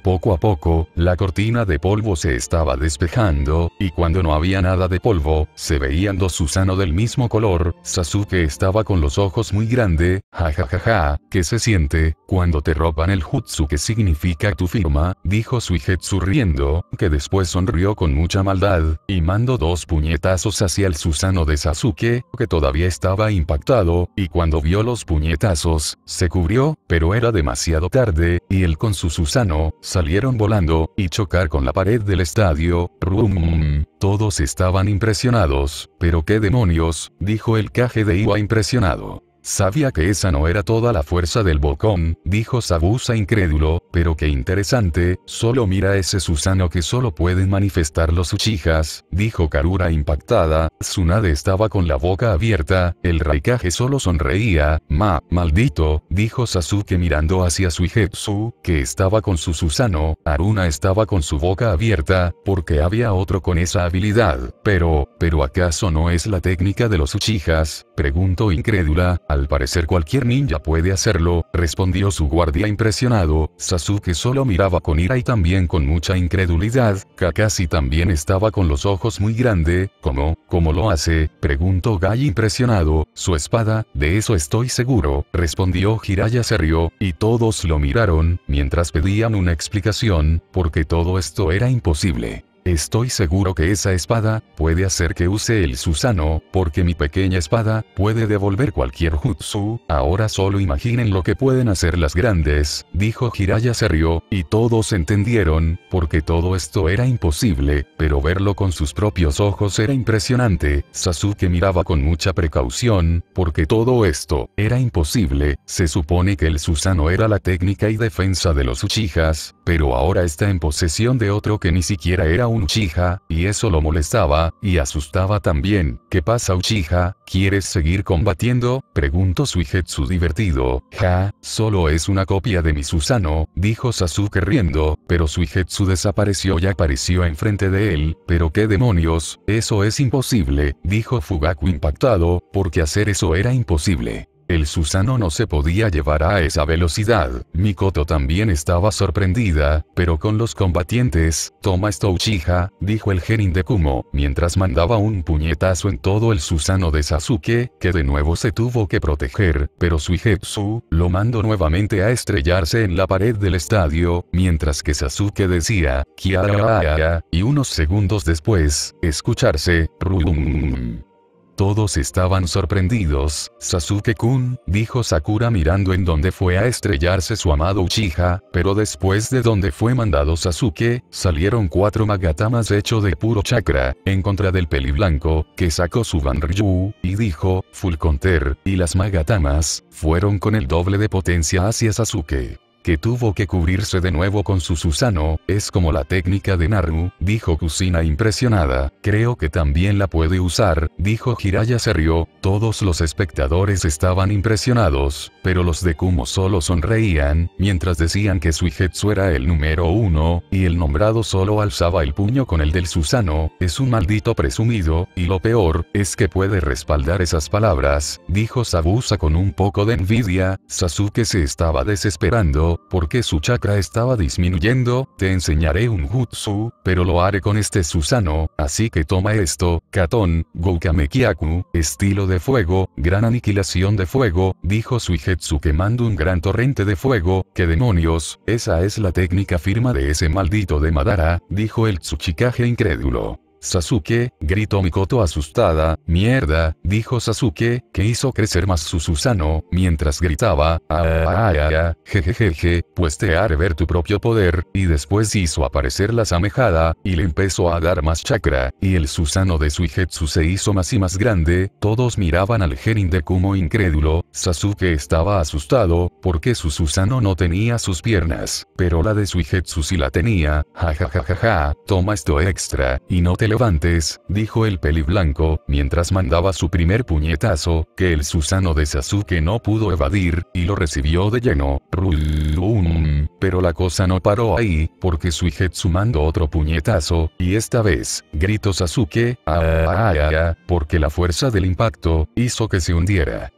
poco a poco, la cortina de polvo se estaba despejando, y cuando no había nada de polvo, se veían dos Susano del mismo color, Sasuke estaba con los ojos muy grande, jajajaja, ja, ¿qué se siente, cuando te roban el jutsu que significa tu firma? dijo Suijetsu riendo, que después sonrió con mucha maldad, y mandó dos puñetazos hacia el Susano de Sasuke, que todavía estaba impactado, y cuando vio los puñetazos, se cubrió, pero era demasiado tarde, y él con su Susano, salieron volando, y chocar con la pared del estadio, rum. Todos estaban impresionados, pero qué demonios, dijo el caje de Iwa impresionado. Sabía que esa no era toda la fuerza del Bocón, dijo Sabusa incrédulo, pero qué interesante, solo mira ese Susano que solo pueden manifestar los Uchijas, dijo Karura impactada, Tsunade estaba con la boca abierta, el Raikage solo sonreía, ma, maldito, dijo Sasuke mirando hacia su Suijetsu, que estaba con su Susano, Aruna estaba con su boca abierta, porque había otro con esa habilidad, pero, pero acaso no es la técnica de los Uchijas, preguntó incrédula, al parecer cualquier ninja puede hacerlo, respondió su guardia impresionado, Sasuke solo miraba con ira y también con mucha incredulidad, Kakashi también estaba con los ojos muy grande, ¿cómo, cómo lo hace? preguntó Gai impresionado, su espada, de eso estoy seguro, respondió Hiraya se rió, y todos lo miraron, mientras pedían una explicación, porque todo esto era imposible. Estoy seguro que esa espada, puede hacer que use el Susano, porque mi pequeña espada, puede devolver cualquier jutsu, ahora solo imaginen lo que pueden hacer las grandes, dijo Hiraya se rió, y todos entendieron, porque todo esto era imposible, pero verlo con sus propios ojos era impresionante, Sasuke miraba con mucha precaución, porque todo esto, era imposible, se supone que el Susano era la técnica y defensa de los Uchijas, pero ahora está en posesión de otro que ni siquiera era un Uchiha, y eso lo molestaba, y asustaba también. ¿Qué pasa Uchiha? ¿Quieres seguir combatiendo? Preguntó Suijetsu divertido. Ja, solo es una copia de mi Susano, dijo Sasuke riendo, pero Suijetsu desapareció y apareció enfrente de él, pero qué demonios, eso es imposible, dijo Fugaku impactado, porque hacer eso era imposible. El Susano no se podía llevar a esa velocidad, Mikoto también estaba sorprendida, pero con los combatientes, toma esto Uchiha, dijo el genin de Kumo, mientras mandaba un puñetazo en todo el Susano de Sasuke, que de nuevo se tuvo que proteger, pero Suigetsu, lo mandó nuevamente a estrellarse en la pared del estadio, mientras que Sasuke decía, Kiara, y unos segundos después, escucharse, rum. Todos estaban sorprendidos, Sasuke-kun, dijo Sakura mirando en donde fue a estrellarse su amado Uchiha, pero después de donde fue mandado Sasuke, salieron cuatro magatamas hechos de puro chakra, en contra del peli blanco, que sacó su Banryu, y dijo, Full Counter, y las magatamas, fueron con el doble de potencia hacia Sasuke que tuvo que cubrirse de nuevo con su Susano, es como la técnica de Naru, dijo Kusina impresionada, creo que también la puede usar, dijo Hiraya se rió, todos los espectadores estaban impresionados, pero los de Kumo solo sonreían, mientras decían que Suijetsu era el número uno, y el nombrado solo alzaba el puño con el del Susano, es un maldito presumido, y lo peor, es que puede respaldar esas palabras, dijo Sabusa con un poco de envidia, Sasuke se estaba desesperando, porque su chakra estaba disminuyendo, te enseñaré un jutsu, pero lo haré con este Susano, así que toma esto, Katon, Gokamekiaku, estilo de fuego, gran aniquilación de fuego, dijo Suijetsu quemando un gran torrente de fuego, que demonios, esa es la técnica firma de ese maldito de Madara, dijo el Tsuchikage incrédulo. Sasuke, gritó Mikoto asustada, mierda, dijo Sasuke, que hizo crecer más su Susano, mientras gritaba, ah, jejejeje, ah, ah, ah, pues te haré ver tu propio poder, y después hizo aparecer la samejada, y le empezó a dar más chakra, y el Susano de Suijetsu se hizo más y más grande, todos miraban al Genin de Kumo incrédulo, Sasuke estaba asustado, porque su Susano no tenía sus piernas, pero la de Suijetsu sí la tenía, jajajajaja, toma esto extra, y no te antes, dijo el blanco, mientras mandaba su primer puñetazo, que el Susano de Sasuke no pudo evadir, y lo recibió de lleno. Pero la cosa no paró ahí, porque Suigetsu mandó otro puñetazo, y esta vez, gritó Sasuke, ah, ah, ah, ah, porque la fuerza del impacto, hizo que se hundiera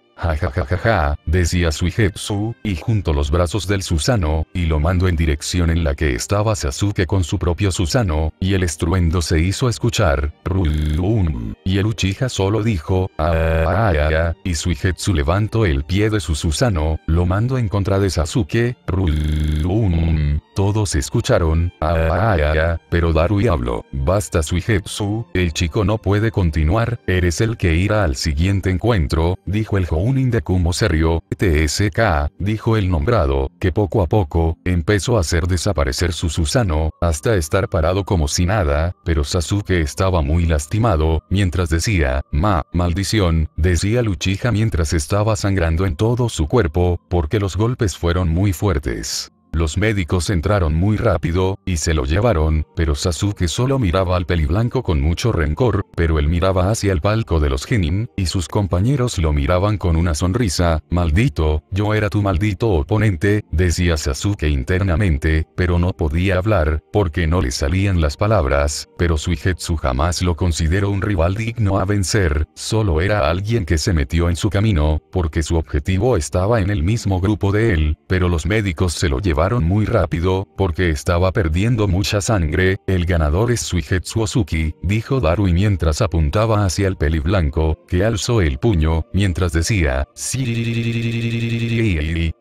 ja! decía suijetsu y junto los brazos del Susano, y lo mando en dirección en la que estaba Sasuke con su propio Susano, y el estruendo se hizo escuchar, rulum, y el Uchiha solo dijo, ah, ah, ah, ah y suijetsu levantó el pie de su Susano, lo mando en contra de Sasuke, rulum. Todos escucharon, ah ah, ah, ah, ah, pero Darui habló, basta Suigetsu, el chico no puede continuar, eres el que irá al siguiente encuentro, dijo el Jounin de Kumo se TSK, dijo el nombrado, que poco a poco, empezó a hacer desaparecer su Susano, hasta estar parado como si nada, pero Sasuke estaba muy lastimado, mientras decía, ma, maldición, decía Luchija mientras estaba sangrando en todo su cuerpo, porque los golpes fueron muy fuertes. Los médicos entraron muy rápido, y se lo llevaron, pero Sasuke solo miraba al peliblanco con mucho rencor, pero él miraba hacia el palco de los genin, y sus compañeros lo miraban con una sonrisa, maldito, yo era tu maldito oponente, decía Sasuke internamente, pero no podía hablar, porque no le salían las palabras, pero Suigetsu jamás lo consideró un rival digno a vencer, solo era alguien que se metió en su camino, porque su objetivo estaba en el mismo grupo de él, pero los médicos se lo llevaron muy rápido, porque estaba perdiendo mucha sangre, el ganador es Suigetsu Ozuki, dijo Darui mientras apuntaba hacia el peli blanco, que alzó el puño, mientras decía,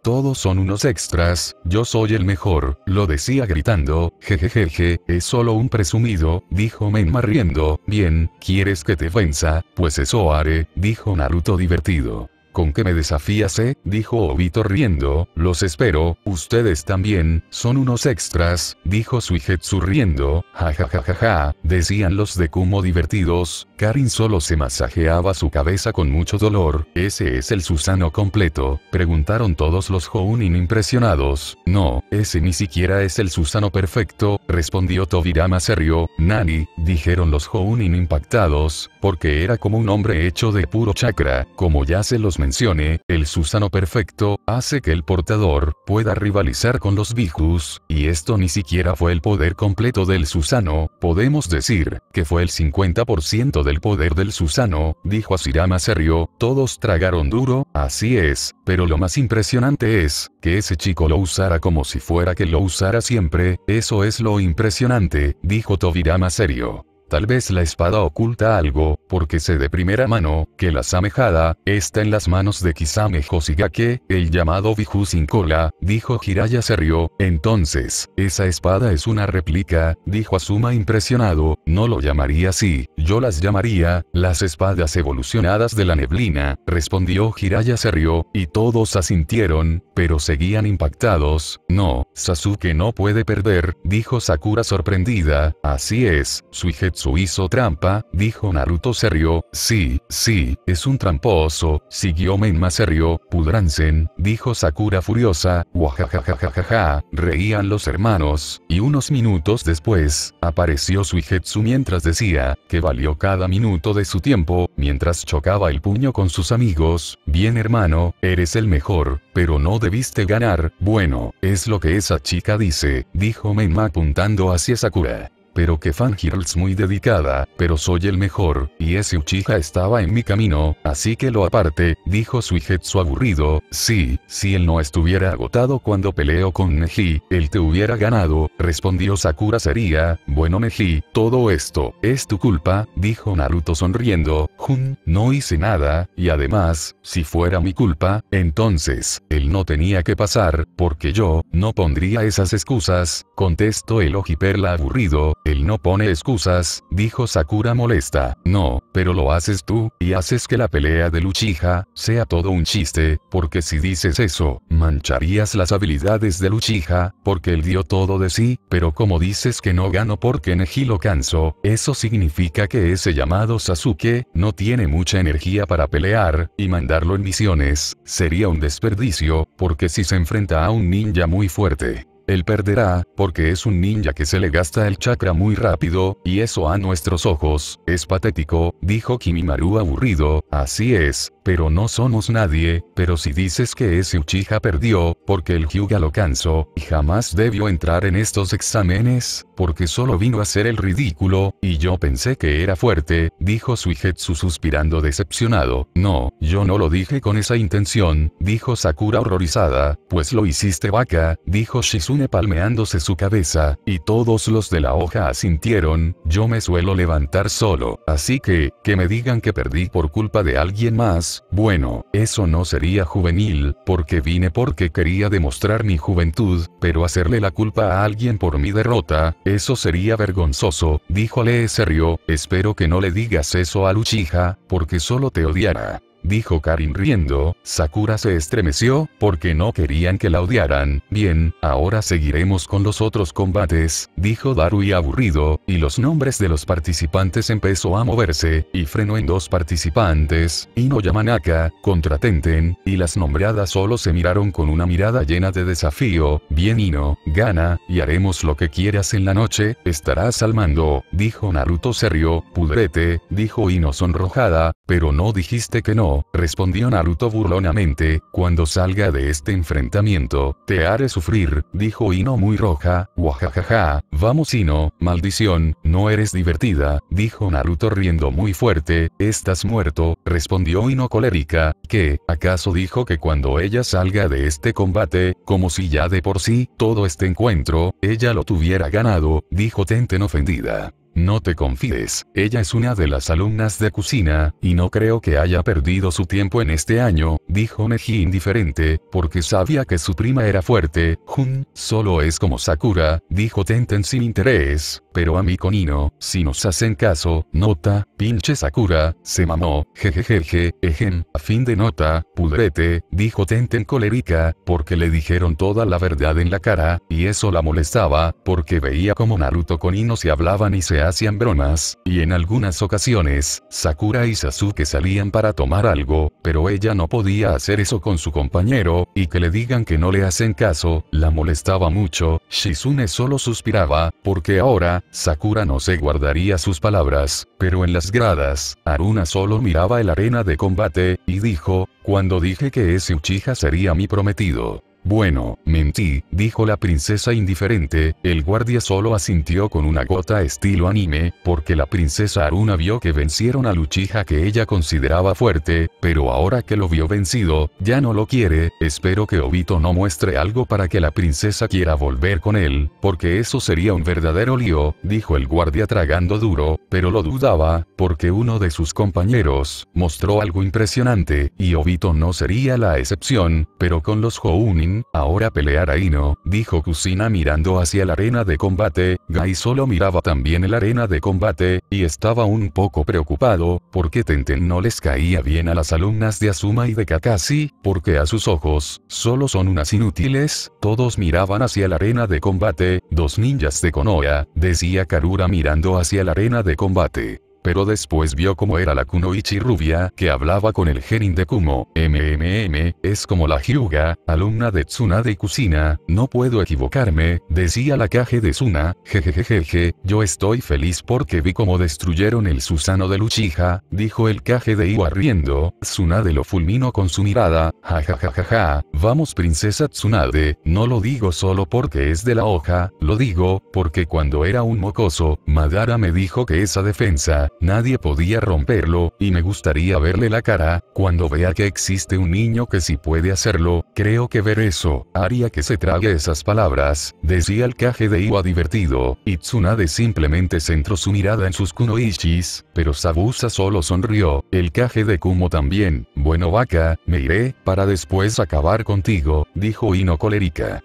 todos son unos extras, yo soy el mejor, lo decía gritando, jejejeje, es solo un presumido, dijo Menma riendo, bien, ¿quieres que te venza? Pues eso haré, dijo Naruto divertido. ¿Con qué me desafíase? Eh? dijo Obito riendo, los espero, ustedes también, son unos extras, dijo Suijetsu riendo, ja. decían los de Kumo divertidos, Karin solo se masajeaba su cabeza con mucho dolor, ¿ese es el Susano completo? Preguntaron todos los Jounin impresionados, no, ese ni siquiera es el Susano perfecto, respondió Tobirama serio, Nani, dijeron los Jounin impactados, porque era como un hombre hecho de puro chakra, como ya se los mencioné, el Susano perfecto, hace que el portador, pueda rivalizar con los Bijus, y esto ni siquiera fue el poder completo del Susano, podemos decir, que fue el 50% del poder del Susano, dijo Asirama serio, todos tragaron duro, así es, pero lo más impresionante es, que ese chico lo usara como si fuera que lo usara siempre, eso es lo impresionante, dijo Tobirama serio. Tal vez la espada oculta algo, porque sé de primera mano, que la samejada, está en las manos de Kisame Hoshigake, el llamado Biju sin cola, dijo Hiraya se entonces, esa espada es una réplica, dijo Asuma impresionado, no lo llamaría así, yo las llamaría, las espadas evolucionadas de la neblina, respondió Hiraya se y todos asintieron, pero seguían impactados, no, Sasuke no puede perder, dijo Sakura sorprendida, así es, su hijet. Suizo trampa, dijo Naruto serio, sí, sí, es un tramposo, siguió Menma serio, rió, pudransen, dijo Sakura furiosa, wajajajajaja, reían los hermanos, y unos minutos después, apareció Suijetsu mientras decía, que valió cada minuto de su tiempo, mientras chocaba el puño con sus amigos, bien hermano, eres el mejor, pero no debiste ganar, bueno, es lo que esa chica dice, dijo Menma apuntando hacia Sakura pero que Fan girls muy dedicada, pero soy el mejor, y ese Uchiha estaba en mi camino, así que lo aparte, dijo Suigetsu aburrido, sí, si él no estuviera agotado cuando peleó con Neji, él te hubiera ganado, respondió Sakura sería, bueno Neji, todo esto, es tu culpa, dijo Naruto sonriendo, Jun, no hice nada, y además, si fuera mi culpa, entonces, él no tenía que pasar, porque yo, no pondría esas excusas, contestó el ojiperla aburrido, él no pone excusas, dijo Sakura molesta, no, pero lo haces tú, y haces que la pelea de Luchija, sea todo un chiste, porque si dices eso, mancharías las habilidades de Luchija, porque él dio todo de sí, pero como dices que no gano porque Neji lo canso, eso significa que ese llamado Sasuke, no tiene mucha energía para pelear, y mandarlo en misiones, sería un desperdicio, porque si se enfrenta a un ninja muy fuerte, él perderá, porque es un ninja que se le gasta el chakra muy rápido, y eso a nuestros ojos, es patético, dijo Kimimaru aburrido, así es, pero no somos nadie, pero si dices que ese Uchiha perdió, porque el Hyuga lo cansó, y jamás debió entrar en estos exámenes, porque solo vino a ser el ridículo, y yo pensé que era fuerte, dijo Suijetsu suspirando decepcionado, no, yo no lo dije con esa intención, dijo Sakura horrorizada, pues lo hiciste vaca, dijo Shizu palmeándose su cabeza, y todos los de la hoja asintieron, yo me suelo levantar solo, así que, que me digan que perdí por culpa de alguien más, bueno, eso no sería juvenil, porque vine porque quería demostrar mi juventud, pero hacerle la culpa a alguien por mi derrota, eso sería vergonzoso, dijo Lee Serio, espero que no le digas eso a Luchija, porque solo te odiará dijo Karin riendo, Sakura se estremeció, porque no querían que la odiaran, bien, ahora seguiremos con los otros combates, dijo Darui aburrido, y los nombres de los participantes empezó a moverse, y frenó en dos participantes, Ino Yamanaka, contra Tenten, y las nombradas solo se miraron con una mirada llena de desafío, bien Ino, gana, y haremos lo que quieras en la noche, estarás al mando, dijo Naruto serio, pudrete, dijo Ino sonrojada, pero no dijiste que no, respondió Naruto burlonamente, cuando salga de este enfrentamiento, te haré sufrir, dijo Ino muy roja, guajajaja, vamos Ino, maldición, no eres divertida, dijo Naruto riendo muy fuerte, estás muerto, respondió Ino colérica, que acaso dijo que cuando ella salga de este combate, como si ya de por sí, todo este encuentro, ella lo tuviera ganado, dijo Tenten ofendida. No te confíes, ella es una de las alumnas de cocina, y no creo que haya perdido su tiempo en este año, dijo Neji indiferente, porque sabía que su prima era fuerte, Jun, solo es como Sakura, dijo Tenten sin interés, pero a mi Ino, si nos hacen caso, nota, pinche Sakura, se mamó, jejejeje, ejen, a fin de nota, pudrete, dijo Tenten colérica, porque le dijeron toda la verdad en la cara, y eso la molestaba, porque veía como Naruto con Ino se hablaban y se hacían bromas, y en algunas ocasiones, Sakura y Sasuke salían para tomar algo, pero ella no podía hacer eso con su compañero, y que le digan que no le hacen caso, la molestaba mucho, Shizune solo suspiraba, porque ahora, Sakura no se guardaría sus palabras, pero en las gradas, Aruna solo miraba el arena de combate, y dijo, cuando dije que ese Uchiha sería mi prometido. Bueno, mentí, dijo la princesa indiferente, el guardia solo asintió con una gota estilo anime, porque la princesa Aruna vio que vencieron a Luchija que ella consideraba fuerte, pero ahora que lo vio vencido, ya no lo quiere, espero que Obito no muestre algo para que la princesa quiera volver con él, porque eso sería un verdadero lío, dijo el guardia tragando duro, pero lo dudaba, porque uno de sus compañeros, mostró algo impresionante, y Obito no sería la excepción, pero con los jounin ahora pelear Ino, dijo Kusina mirando hacia la arena de combate, Gai solo miraba también la arena de combate, y estaba un poco preocupado, porque Tenten no les caía bien a las alumnas de Asuma y de Kakashi, porque a sus ojos, solo son unas inútiles, todos miraban hacia la arena de combate, dos ninjas de Konoha, decía Karura mirando hacia la arena de combate pero después vio cómo era la Kunoichi rubia que hablaba con el genin de Kumo. MMM, es como la Hyuga, alumna de Tsunade y Kusina, no puedo equivocarme, decía la Kage de Tsuna, jejejejeje, yo estoy feliz porque vi cómo destruyeron el Susano de Luchija... dijo el caje de Iwa riendo, Tsunade lo fulminó con su mirada, jajajajaja, vamos princesa Tsunade, no lo digo solo porque es de la hoja, lo digo, porque cuando era un mocoso, Madara me dijo que esa defensa, Nadie podía romperlo, y me gustaría verle la cara, cuando vea que existe un niño que sí puede hacerlo, creo que ver eso, haría que se trague esas palabras, decía el caje de Iwa divertido, Itsunade simplemente centró su mirada en sus kunoichis, pero Sabusa solo sonrió, el caje de Kumo también, bueno vaca, me iré, para después acabar contigo, dijo Ino colérica.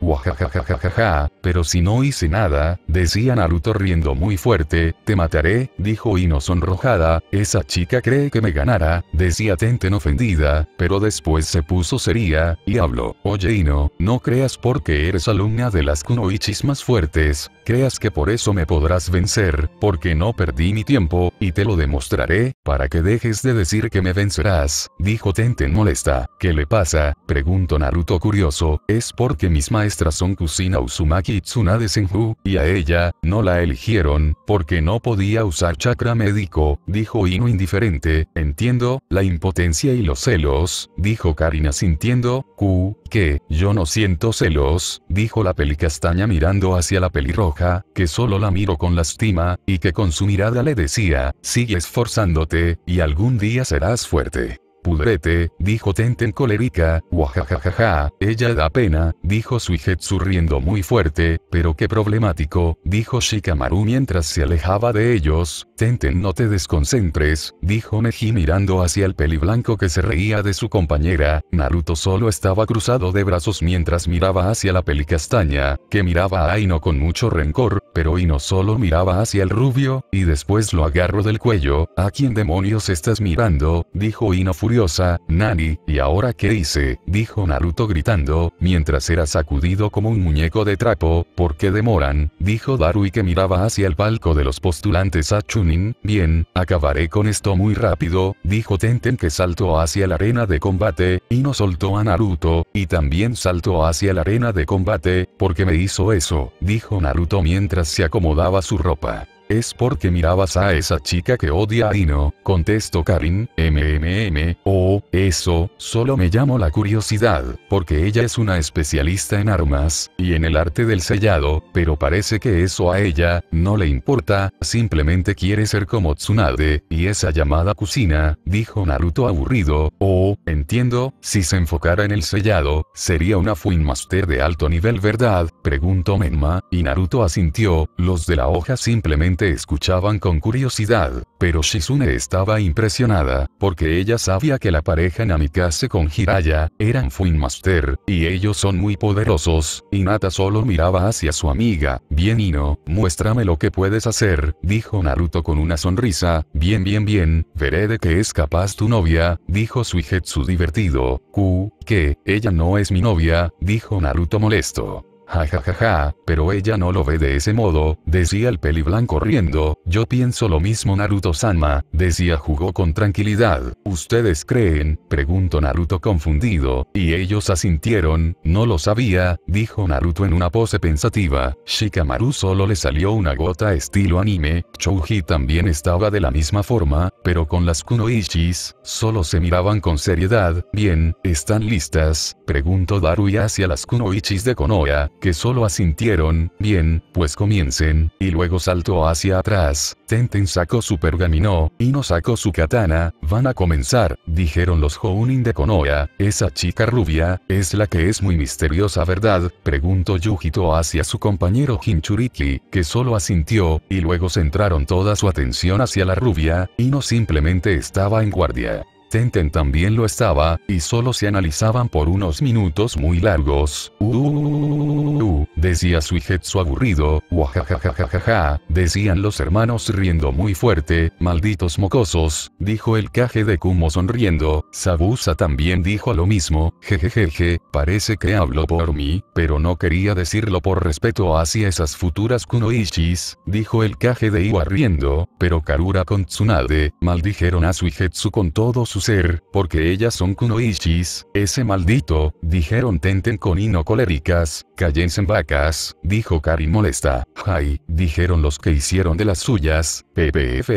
Guajajajajaja, pero si no hice nada, decía Naruto riendo muy fuerte, te mataré, dijo Ino sonrojada, esa chica cree que me ganará, decía Tenten ofendida, pero después se puso seria, y habló, oye Ino, no creas porque eres alumna de las kunoichis más fuertes, creas que por eso me podrás vencer, porque no perdí mi tiempo, y te lo demostraré, para que dejes de decir que me vencerás, dijo Tenten molesta. ¿Qué le pasa? preguntó Naruto curioso, es porque mis maestras son Kusina Uzumaki y Tsunade Senju, y a ella, no la eligieron, porque no podía usar chakra médico, dijo Ino indiferente, entiendo, la impotencia y los celos, dijo Karina sintiendo, Q, que, yo no siento celos, dijo la pelicastaña mirando hacia la pelirroja, que solo la miro con lástima, y que con su mirada le decía, sigue esforzándote, y algún día serás fuerte. Pudrete, dijo Tenten colérica, guajajajaja, ella da pena, dijo Suijetsu riendo muy fuerte, pero qué problemático, dijo Shikamaru mientras se alejaba de ellos, Tenten no te desconcentres, dijo Meji mirando hacia el peli blanco que se reía de su compañera, Naruto solo estaba cruzado de brazos mientras miraba hacia la peli castaña, que miraba a Aino con mucho rencor, pero Aino solo miraba hacia el rubio, y después lo agarró del cuello, ¿a quién demonios estás mirando? dijo Aino furiosa, Nani, ¿y ahora qué hice? dijo Naruto gritando, mientras era sacudido como un muñeco de trapo, ¿por qué demoran? dijo Darui que miraba hacia el palco de los postulantes a Chun bien, acabaré con esto muy rápido, dijo Tenten que saltó hacia la arena de combate, y no soltó a Naruto, y también saltó hacia la arena de combate, porque me hizo eso, dijo Naruto mientras se acomodaba su ropa es porque mirabas a esa chica que odia a Ino, contestó Karin, mmm, oh, eso, solo me llamó la curiosidad, porque ella es una especialista en armas, y en el arte del sellado, pero parece que eso a ella, no le importa, simplemente quiere ser como Tsunade, y esa llamada cocina, dijo Naruto aburrido, oh, entiendo, si se enfocara en el sellado, sería una Fuin Master de alto nivel verdad, preguntó Menma, y Naruto asintió, los de la hoja simplemente escuchaban con curiosidad, pero Shizune estaba impresionada, porque ella sabía que la pareja Namikaze con Hiraya, eran Fuin Master, y ellos son muy poderosos, y Nata solo miraba hacia su amiga, bien Ino, muéstrame lo que puedes hacer, dijo Naruto con una sonrisa, bien bien bien, veré de qué es capaz tu novia, dijo Suijetsu divertido, Q, que, ella no es mi novia, dijo Naruto molesto. Jajajaja, ja, ja, ja, pero ella no lo ve de ese modo, decía el blanco riendo, yo pienso lo mismo Naruto-sama, decía jugó con tranquilidad. ¿Ustedes creen? preguntó Naruto confundido, y ellos asintieron, no lo sabía, dijo Naruto en una pose pensativa. Shikamaru solo le salió una gota estilo anime, Chouji también estaba de la misma forma, pero con las kunoichis, solo se miraban con seriedad. Bien, ¿están listas? preguntó Darui hacia las kunoichis de Konoha, que solo asintieron, bien, pues comiencen, y luego saltó hacia atrás, Tenten sacó su pergamino, y no sacó su katana, van a comenzar, dijeron los Hounin de Konoha, esa chica rubia, es la que es muy misteriosa verdad, preguntó Yujito hacia su compañero Hinchuriki, que solo asintió, y luego centraron toda su atención hacia la rubia, y no simplemente estaba en guardia. Tenten también lo estaba, y solo se analizaban por unos minutos muy largos. Uh, decía Suijetsu aburrido, wajajajajaja, decían los hermanos riendo muy fuerte, malditos mocosos, dijo el Kage de Kumo sonriendo, Sabusa también dijo lo mismo, jejejeje, parece que hablo por mí, pero no quería decirlo por respeto hacia esas futuras kunoichis, dijo el Kage de Iwa riendo, pero Karura con Tsunade, maldijeron a Suijetsu con todos sus ser, porque ellas son kunoichis, ese maldito, dijeron Tenten con hino coléricas, en vacas, dijo Karin molesta, ay, dijeron los que hicieron de las suyas, ppfffff,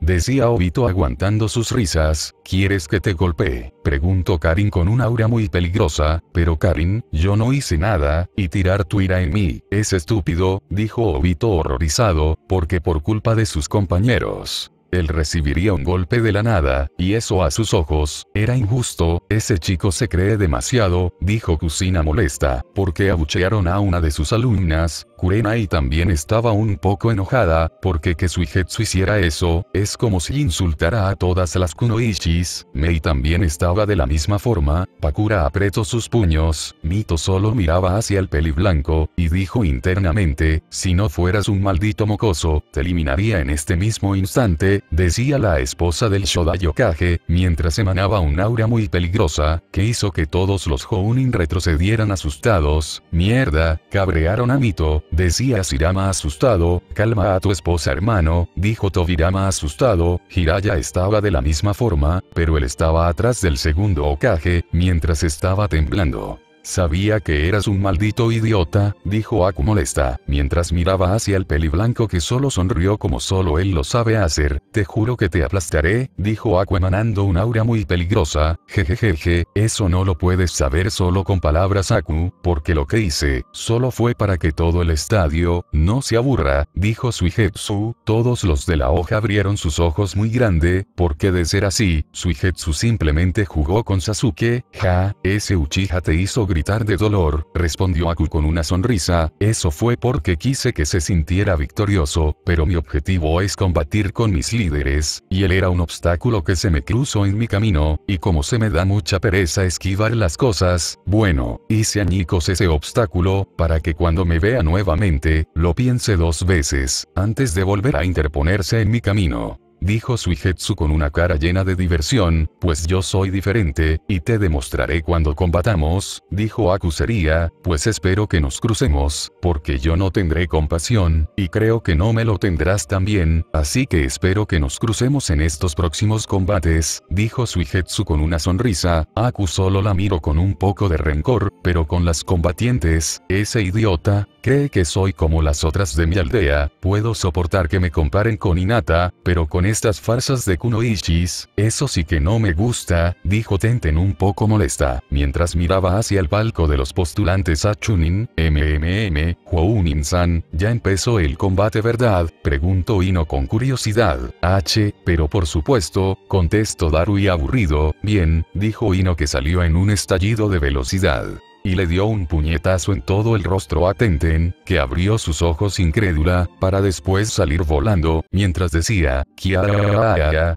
decía Obito aguantando sus risas, ¿quieres que te golpee? Preguntó Karin con una aura muy peligrosa, pero Karin, yo no hice nada, y tirar tu ira en mí, es estúpido, dijo Obito horrorizado, porque por culpa de sus compañeros, él recibiría un golpe de la nada, y eso a sus ojos, era injusto, ese chico se cree demasiado, dijo Kusina molesta, porque abuchearon a una de sus alumnas, Kurenai también estaba un poco enojada, porque que Suijetsu hiciera eso, es como si insultara a todas las kunoichis, Mei también estaba de la misma forma, Pakura apretó sus puños, Mito solo miraba hacia el peli blanco, y dijo internamente, si no fueras un maldito mocoso, te eliminaría en este mismo instante, decía la esposa del Yokage, mientras emanaba un aura muy peligrosa, que hizo que todos los Jounin retrocedieran asustados, mierda, cabrearon a Mito, Decía Sirama asustado, calma a tu esposa hermano, dijo Tobirama asustado, Hiraya estaba de la misma forma, pero él estaba atrás del segundo ocaje, mientras estaba temblando. Sabía que eras un maldito idiota, dijo Aku molesta, mientras miraba hacia el peli blanco que solo sonrió como solo él lo sabe hacer. Te juro que te aplastaré, dijo Aku emanando un aura muy peligrosa. Jejejeje, eso no lo puedes saber solo con palabras Aku, porque lo que hice, solo fue para que todo el estadio, no se aburra, dijo Suijetsu. Todos los de la hoja abrieron sus ojos muy grande, porque de ser así, Suijetsu simplemente jugó con Sasuke. Ja, ese Uchiha te hizo gritar de dolor, respondió Aku con una sonrisa, eso fue porque quise que se sintiera victorioso, pero mi objetivo es combatir con mis líderes, y él era un obstáculo que se me cruzó en mi camino, y como se me da mucha pereza esquivar las cosas, bueno, hice añicos ese obstáculo, para que cuando me vea nuevamente, lo piense dos veces, antes de volver a interponerse en mi camino. Dijo Suijetsu con una cara llena de diversión, pues yo soy diferente, y te demostraré cuando combatamos, dijo Akusería, pues espero que nos crucemos, porque yo no tendré compasión, y creo que no me lo tendrás también, así que espero que nos crucemos en estos próximos combates, dijo Suijetsu con una sonrisa, Aku solo la miro con un poco de rencor, pero con las combatientes, ese idiota, cree que soy como las otras de mi aldea, puedo soportar que me comparen con Inata, pero con estas farsas de Kunoichis, eso sí que no me gusta, dijo Tenten un poco molesta, mientras miraba hacia el palco de los postulantes a Chunin, MMM, Hounin-san, ya empezó el combate verdad, preguntó Ino con curiosidad, H, pero por supuesto, contestó Darui aburrido, bien, dijo Ino que salió en un estallido de velocidad y le dio un puñetazo en todo el rostro a Tenten, que abrió sus ojos incrédula, para después salir volando, mientras decía,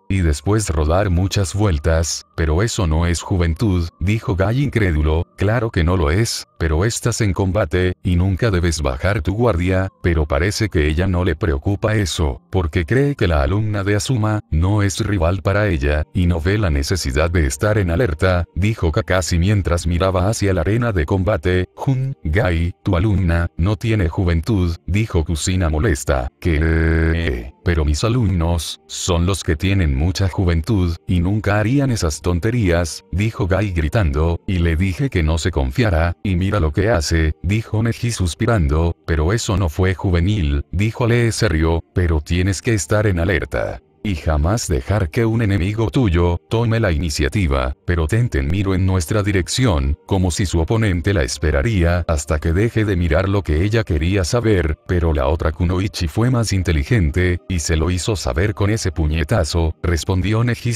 y después rodar muchas vueltas, pero eso no es juventud, dijo Gai incrédulo, claro que no lo es, pero estás en combate, y nunca debes bajar tu guardia, pero parece que ella no le preocupa eso, porque cree que la alumna de Asuma, no es rival para ella, y no ve la necesidad de estar en alerta, dijo Kakashi mientras miraba hacia la arena de de combate, Jun, Gai, tu alumna, no tiene juventud, dijo Kusina molesta, que... Pero mis alumnos, son los que tienen mucha juventud, y nunca harían esas tonterías, dijo Gai gritando, y le dije que no se confiara, y mira lo que hace, dijo Neji suspirando, pero eso no fue juvenil, dijo Lee rió pero tienes que estar en alerta. Y jamás dejar que un enemigo tuyo tome la iniciativa, pero tenten miro en nuestra dirección, como si su oponente la esperaría hasta que deje de mirar lo que ella quería saber, pero la otra Kunoichi fue más inteligente, y se lo hizo saber con ese puñetazo, respondió Neji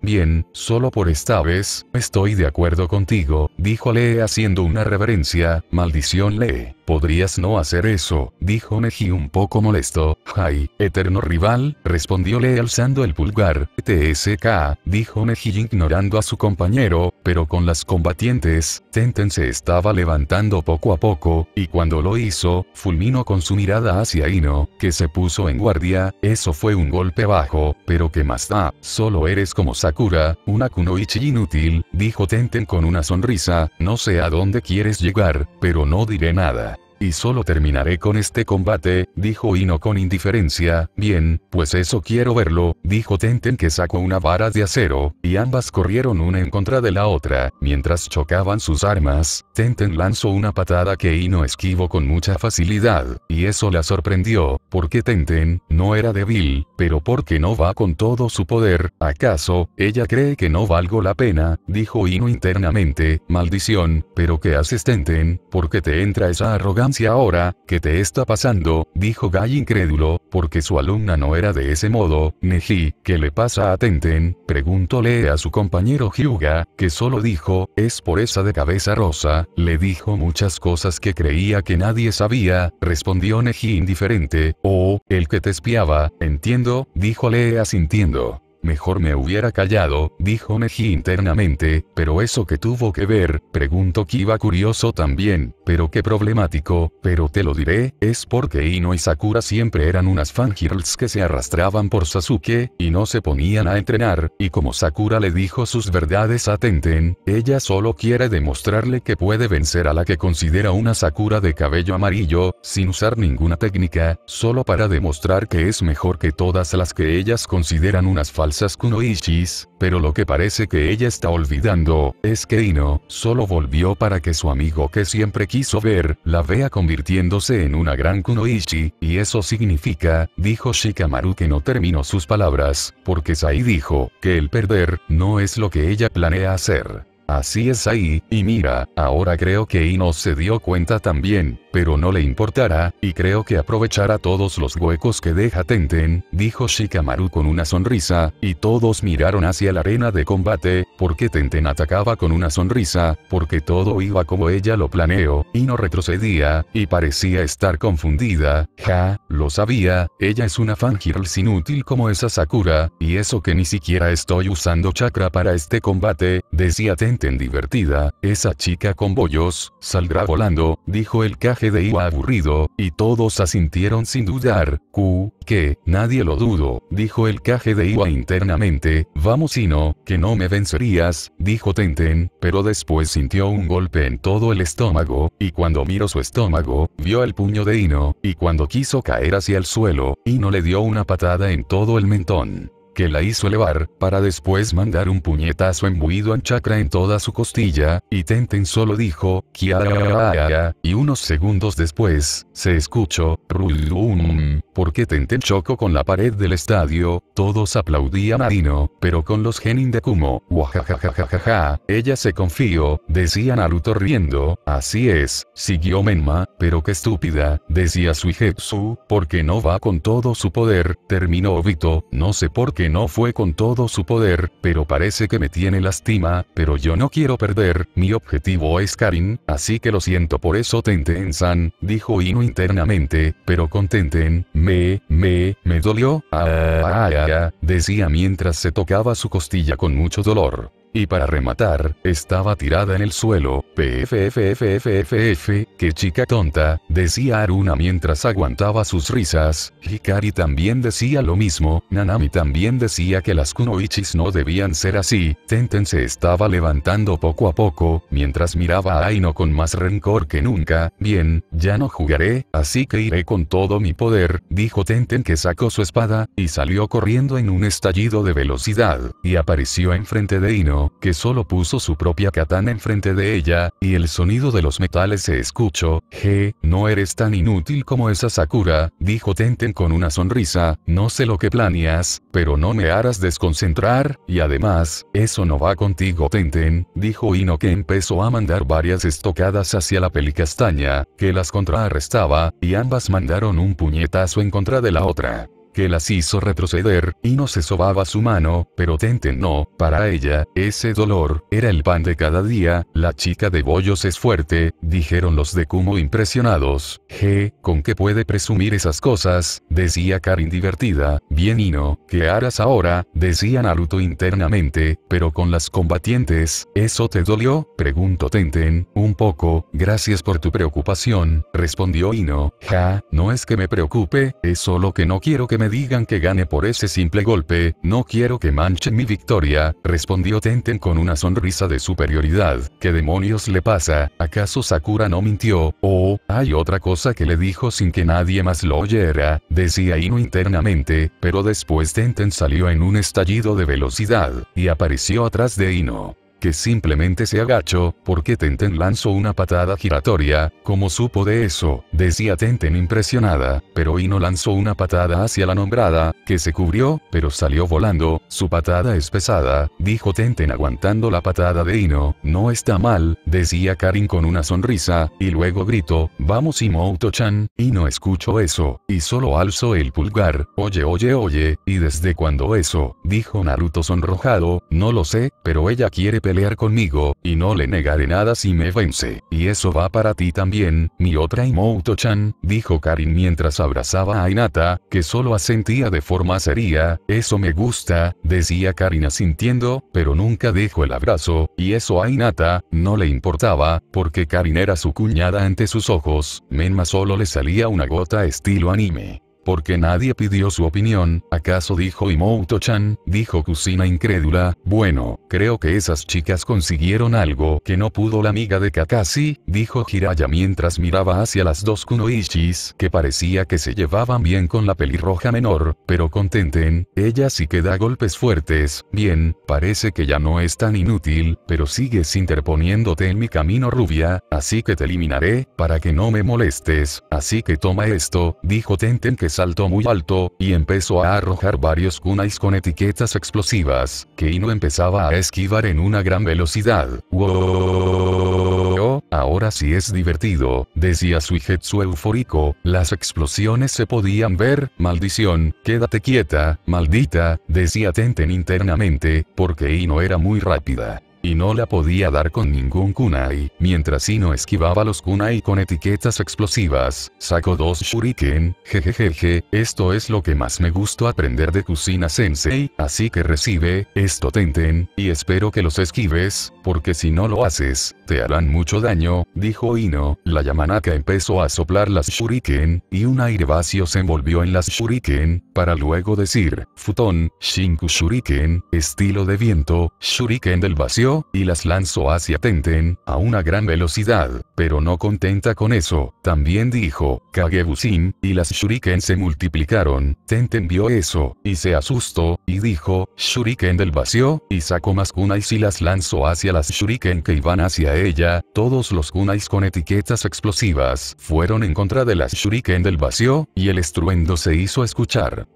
bien, solo por esta vez, estoy de acuerdo contigo, dijo Lee haciendo una reverencia, maldición Lee. Podrías no hacer eso, dijo Neji un poco molesto. Jai, eterno rival, respondió le alzando el pulgar. TSK, dijo Neji ignorando a su compañero, pero con las combatientes, Tenten se estaba levantando poco a poco, y cuando lo hizo, fulminó con su mirada hacia Ino, que se puso en guardia, eso fue un golpe bajo, pero que más da, solo eres como Sakura, una kunoichi inútil, dijo Tenten con una sonrisa, no sé a dónde quieres llegar, pero no diré nada y solo terminaré con este combate, dijo Ino con indiferencia, bien, pues eso quiero verlo, dijo Tenten que sacó una vara de acero, y ambas corrieron una en contra de la otra, mientras chocaban sus armas, Tenten lanzó una patada que Ino esquivó con mucha facilidad, y eso la sorprendió, porque Tenten, no era débil, pero porque no va con todo su poder, ¿acaso, ella cree que no valgo la pena? dijo Ino internamente, maldición, pero ¿qué haces Tenten? porque te entra esa arrogancia? ahora, ¿qué te está pasando? dijo Gai incrédulo, porque su alumna no era de ese modo. Neji, ¿qué le pasa a Tenten? Preguntóle a su compañero Hyuga, que solo dijo, es por esa de cabeza rosa, le dijo muchas cosas que creía que nadie sabía, respondió Neji indiferente, oh, el que te espiaba, entiendo, dijo Lea sintiendo Mejor me hubiera callado, dijo Meji internamente, pero eso que tuvo que ver, preguntó Kiba curioso también, pero qué problemático, pero te lo diré, es porque Ino y Sakura siempre eran unas fangirls que se arrastraban por Sasuke, y no se ponían a entrenar, y como Sakura le dijo sus verdades a Tenten, ella solo quiere demostrarle que puede vencer a la que considera una Sakura de cabello amarillo, sin usar ninguna técnica, solo para demostrar que es mejor que todas las que ellas consideran unas falsas falsas kunoichis, pero lo que parece que ella está olvidando, es que Ino, solo volvió para que su amigo que siempre quiso ver, la vea convirtiéndose en una gran kunoichi, y eso significa, dijo Shikamaru que no terminó sus palabras, porque Sai dijo, que el perder, no es lo que ella planea hacer. Así es ahí, y mira, ahora creo que Ino se dio cuenta también, pero no le importará, y creo que aprovechará todos los huecos que deja Tenten, dijo Shikamaru con una sonrisa, y todos miraron hacia la arena de combate, porque Tenten atacaba con una sonrisa, porque todo iba como ella lo planeó, Ino retrocedía, y parecía estar confundida, ja, lo sabía, ella es una fangirl inútil como esa Sakura, y eso que ni siquiera estoy usando chakra para este combate, decía Tenten Tenten divertida, esa chica con bollos, saldrá volando, dijo el caje de Iwa aburrido, y todos asintieron sin dudar, Q, que, nadie lo dudo, dijo el caje de Iwa internamente, vamos Ino, que no me vencerías, dijo Tenten, pero después sintió un golpe en todo el estómago, y cuando miró su estómago, vio el puño de Hino, y cuando quiso caer hacia el suelo, Ino le dio una patada en todo el mentón que la hizo elevar, para después mandar un puñetazo embuido en chakra en toda su costilla, y Tenten solo dijo, Kiara, y unos segundos después, se escuchó, Rulum, porque Tenten chocó con la pared del estadio, todos aplaudían a Ino, pero con los genin de Kumo, wajajajajaja, ella se confió, decía Naruto riendo, así es, siguió Menma, pero qué estúpida, decía Suijetsu, porque no va con todo su poder, terminó Obito, no sé por qué no fue con todo su poder, pero parece que me tiene lástima, pero yo no quiero perder, mi objetivo es Karin, así que lo siento por eso Tenten-san, dijo Ino internamente, pero con Tenten, me, me, me dolió, ah ah, ah, ah, ah, decía mientras se tocaba su costilla con mucho dolor. Y para rematar, estaba tirada en el suelo, PFFFFFF, qué chica tonta, decía Aruna mientras aguantaba sus risas, Hikari también decía lo mismo, Nanami también decía que las kunoichis no debían ser así, Tenten se estaba levantando poco a poco, mientras miraba a Aino con más rencor que nunca, bien, ya no jugaré, así que iré con todo mi poder, dijo Tenten que sacó su espada, y salió corriendo en un estallido de velocidad, y apareció enfrente de Aino, que solo puso su propia katana enfrente de ella, y el sonido de los metales se escuchó, «Je, no eres tan inútil como esa Sakura», dijo Tenten con una sonrisa, «no sé lo que planeas, pero no me harás desconcentrar, y además, eso no va contigo Tenten», dijo Ino que empezó a mandar varias estocadas hacia la pelicastaña, que las contraarrestaba, y ambas mandaron un puñetazo en contra de la otra que las hizo retroceder, y no se sobaba su mano, pero Tenten no, para ella, ese dolor, era el pan de cada día, la chica de bollos es fuerte, dijeron los de Kumo impresionados, je, ¿con qué puede presumir esas cosas? decía Karin divertida, bien Ino, ¿qué harás ahora? decía Naruto internamente, pero con las combatientes, ¿eso te dolió? preguntó Tenten, un poco, gracias por tu preocupación, respondió Ino, ja, no es que me preocupe, es solo que no quiero que me digan que gane por ese simple golpe, no quiero que manche mi victoria, respondió Tenten con una sonrisa de superioridad. ¿Qué demonios le pasa? ¿Acaso Sakura no mintió? ¿O oh, hay otra cosa que le dijo sin que nadie más lo oyera? Decía Ino internamente, pero después Tenten salió en un estallido de velocidad, y apareció atrás de Ino que simplemente se agachó, porque Tenten lanzó una patada giratoria, como supo de eso, decía Tenten impresionada, pero Ino lanzó una patada hacia la nombrada, que se cubrió, pero salió volando, su patada es pesada, dijo Tenten aguantando la patada de Ino, no está mal, decía Karin con una sonrisa, y luego gritó, vamos Imouto-chan, Ino escuchó eso, y solo alzó el pulgar, oye oye oye, y desde cuando eso, dijo Naruto sonrojado, no lo sé, pero ella quiere Leer conmigo, y no le negaré nada si me vence. Y eso va para ti también, mi otra Imoto-chan, dijo Karin mientras abrazaba a Inata, que solo asentía de forma seria, eso me gusta, decía Karin asintiendo, pero nunca dejó el abrazo, y eso a Inata, no le importaba, porque Karin era su cuñada ante sus ojos, Menma solo le salía una gota estilo anime. Porque nadie pidió su opinión, ¿acaso dijo Imouto-chan? Dijo Kusina incrédula, bueno, creo que esas chicas consiguieron algo que no pudo la amiga de Kakashi, dijo Hiraya mientras miraba hacia las dos kunoichis que parecía que se llevaban bien con la pelirroja menor, pero contenten, ella sí que da golpes fuertes, bien, parece que ya no es tan inútil, pero sigues interponiéndote en mi camino rubia, así que te eliminaré, para que no me molestes, así que toma esto, dijo Tenten que saltó muy alto, y empezó a arrojar varios kunais con etiquetas explosivas, que Ino empezaba a esquivar en una gran velocidad. ¡Wow! Ahora sí es divertido, decía Suijetsu eufórico, las explosiones se podían ver, maldición, quédate quieta, maldita, decía Tenten internamente, porque Ino era muy rápida y no la podía dar con ningún kunai, mientras Ino esquivaba los kunai con etiquetas explosivas, sacó dos shuriken, jejejeje, esto es lo que más me gustó aprender de Kusina Sensei, así que recibe, esto tenten, y espero que los esquives, porque si no lo haces, te harán mucho daño, dijo Ino, la Yamanaka empezó a soplar las shuriken, y un aire vacío se envolvió en las shuriken, para luego decir, futón, shinku shuriken, estilo de viento, shuriken del vacío, y las lanzó hacia Tenten, a una gran velocidad, pero no contenta con eso, también dijo, Kagebusin, y las shuriken se multiplicaron, Tenten vio eso, y se asustó, y dijo, shuriken del vacío, y sacó más kunais y las lanzó hacia las shuriken que iban hacia ella, todos los kunais con etiquetas explosivas fueron en contra de las shuriken del vacío, y el estruendo se hizo escuchar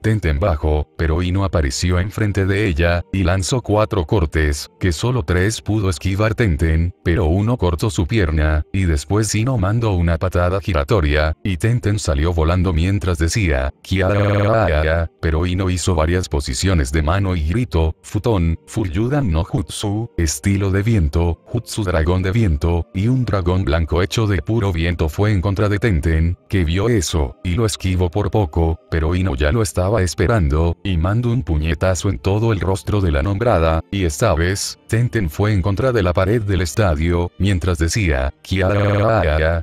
tenten bajo, pero Ino apareció enfrente de ella, y lanzó cuatro cortes, que solo tres pudo esquivar Tenten, pero uno cortó su pierna, y después Ino mandó una patada giratoria, y Tenten salió volando mientras decía, Kiara, pero Ino hizo varias posiciones de mano y gritó, Futon, Fuyudan no Jutsu, estilo de viento, Jutsu dragón de viento, y un dragón blanco hecho de puro viento fue en contra de Tenten, que vio eso, y lo esquivó por poco pero Ino ya lo estaba esperando, y mandó un puñetazo en todo el rostro de la nombrada, y esta vez, Tenten fue en contra de la pared del estadio, mientras decía,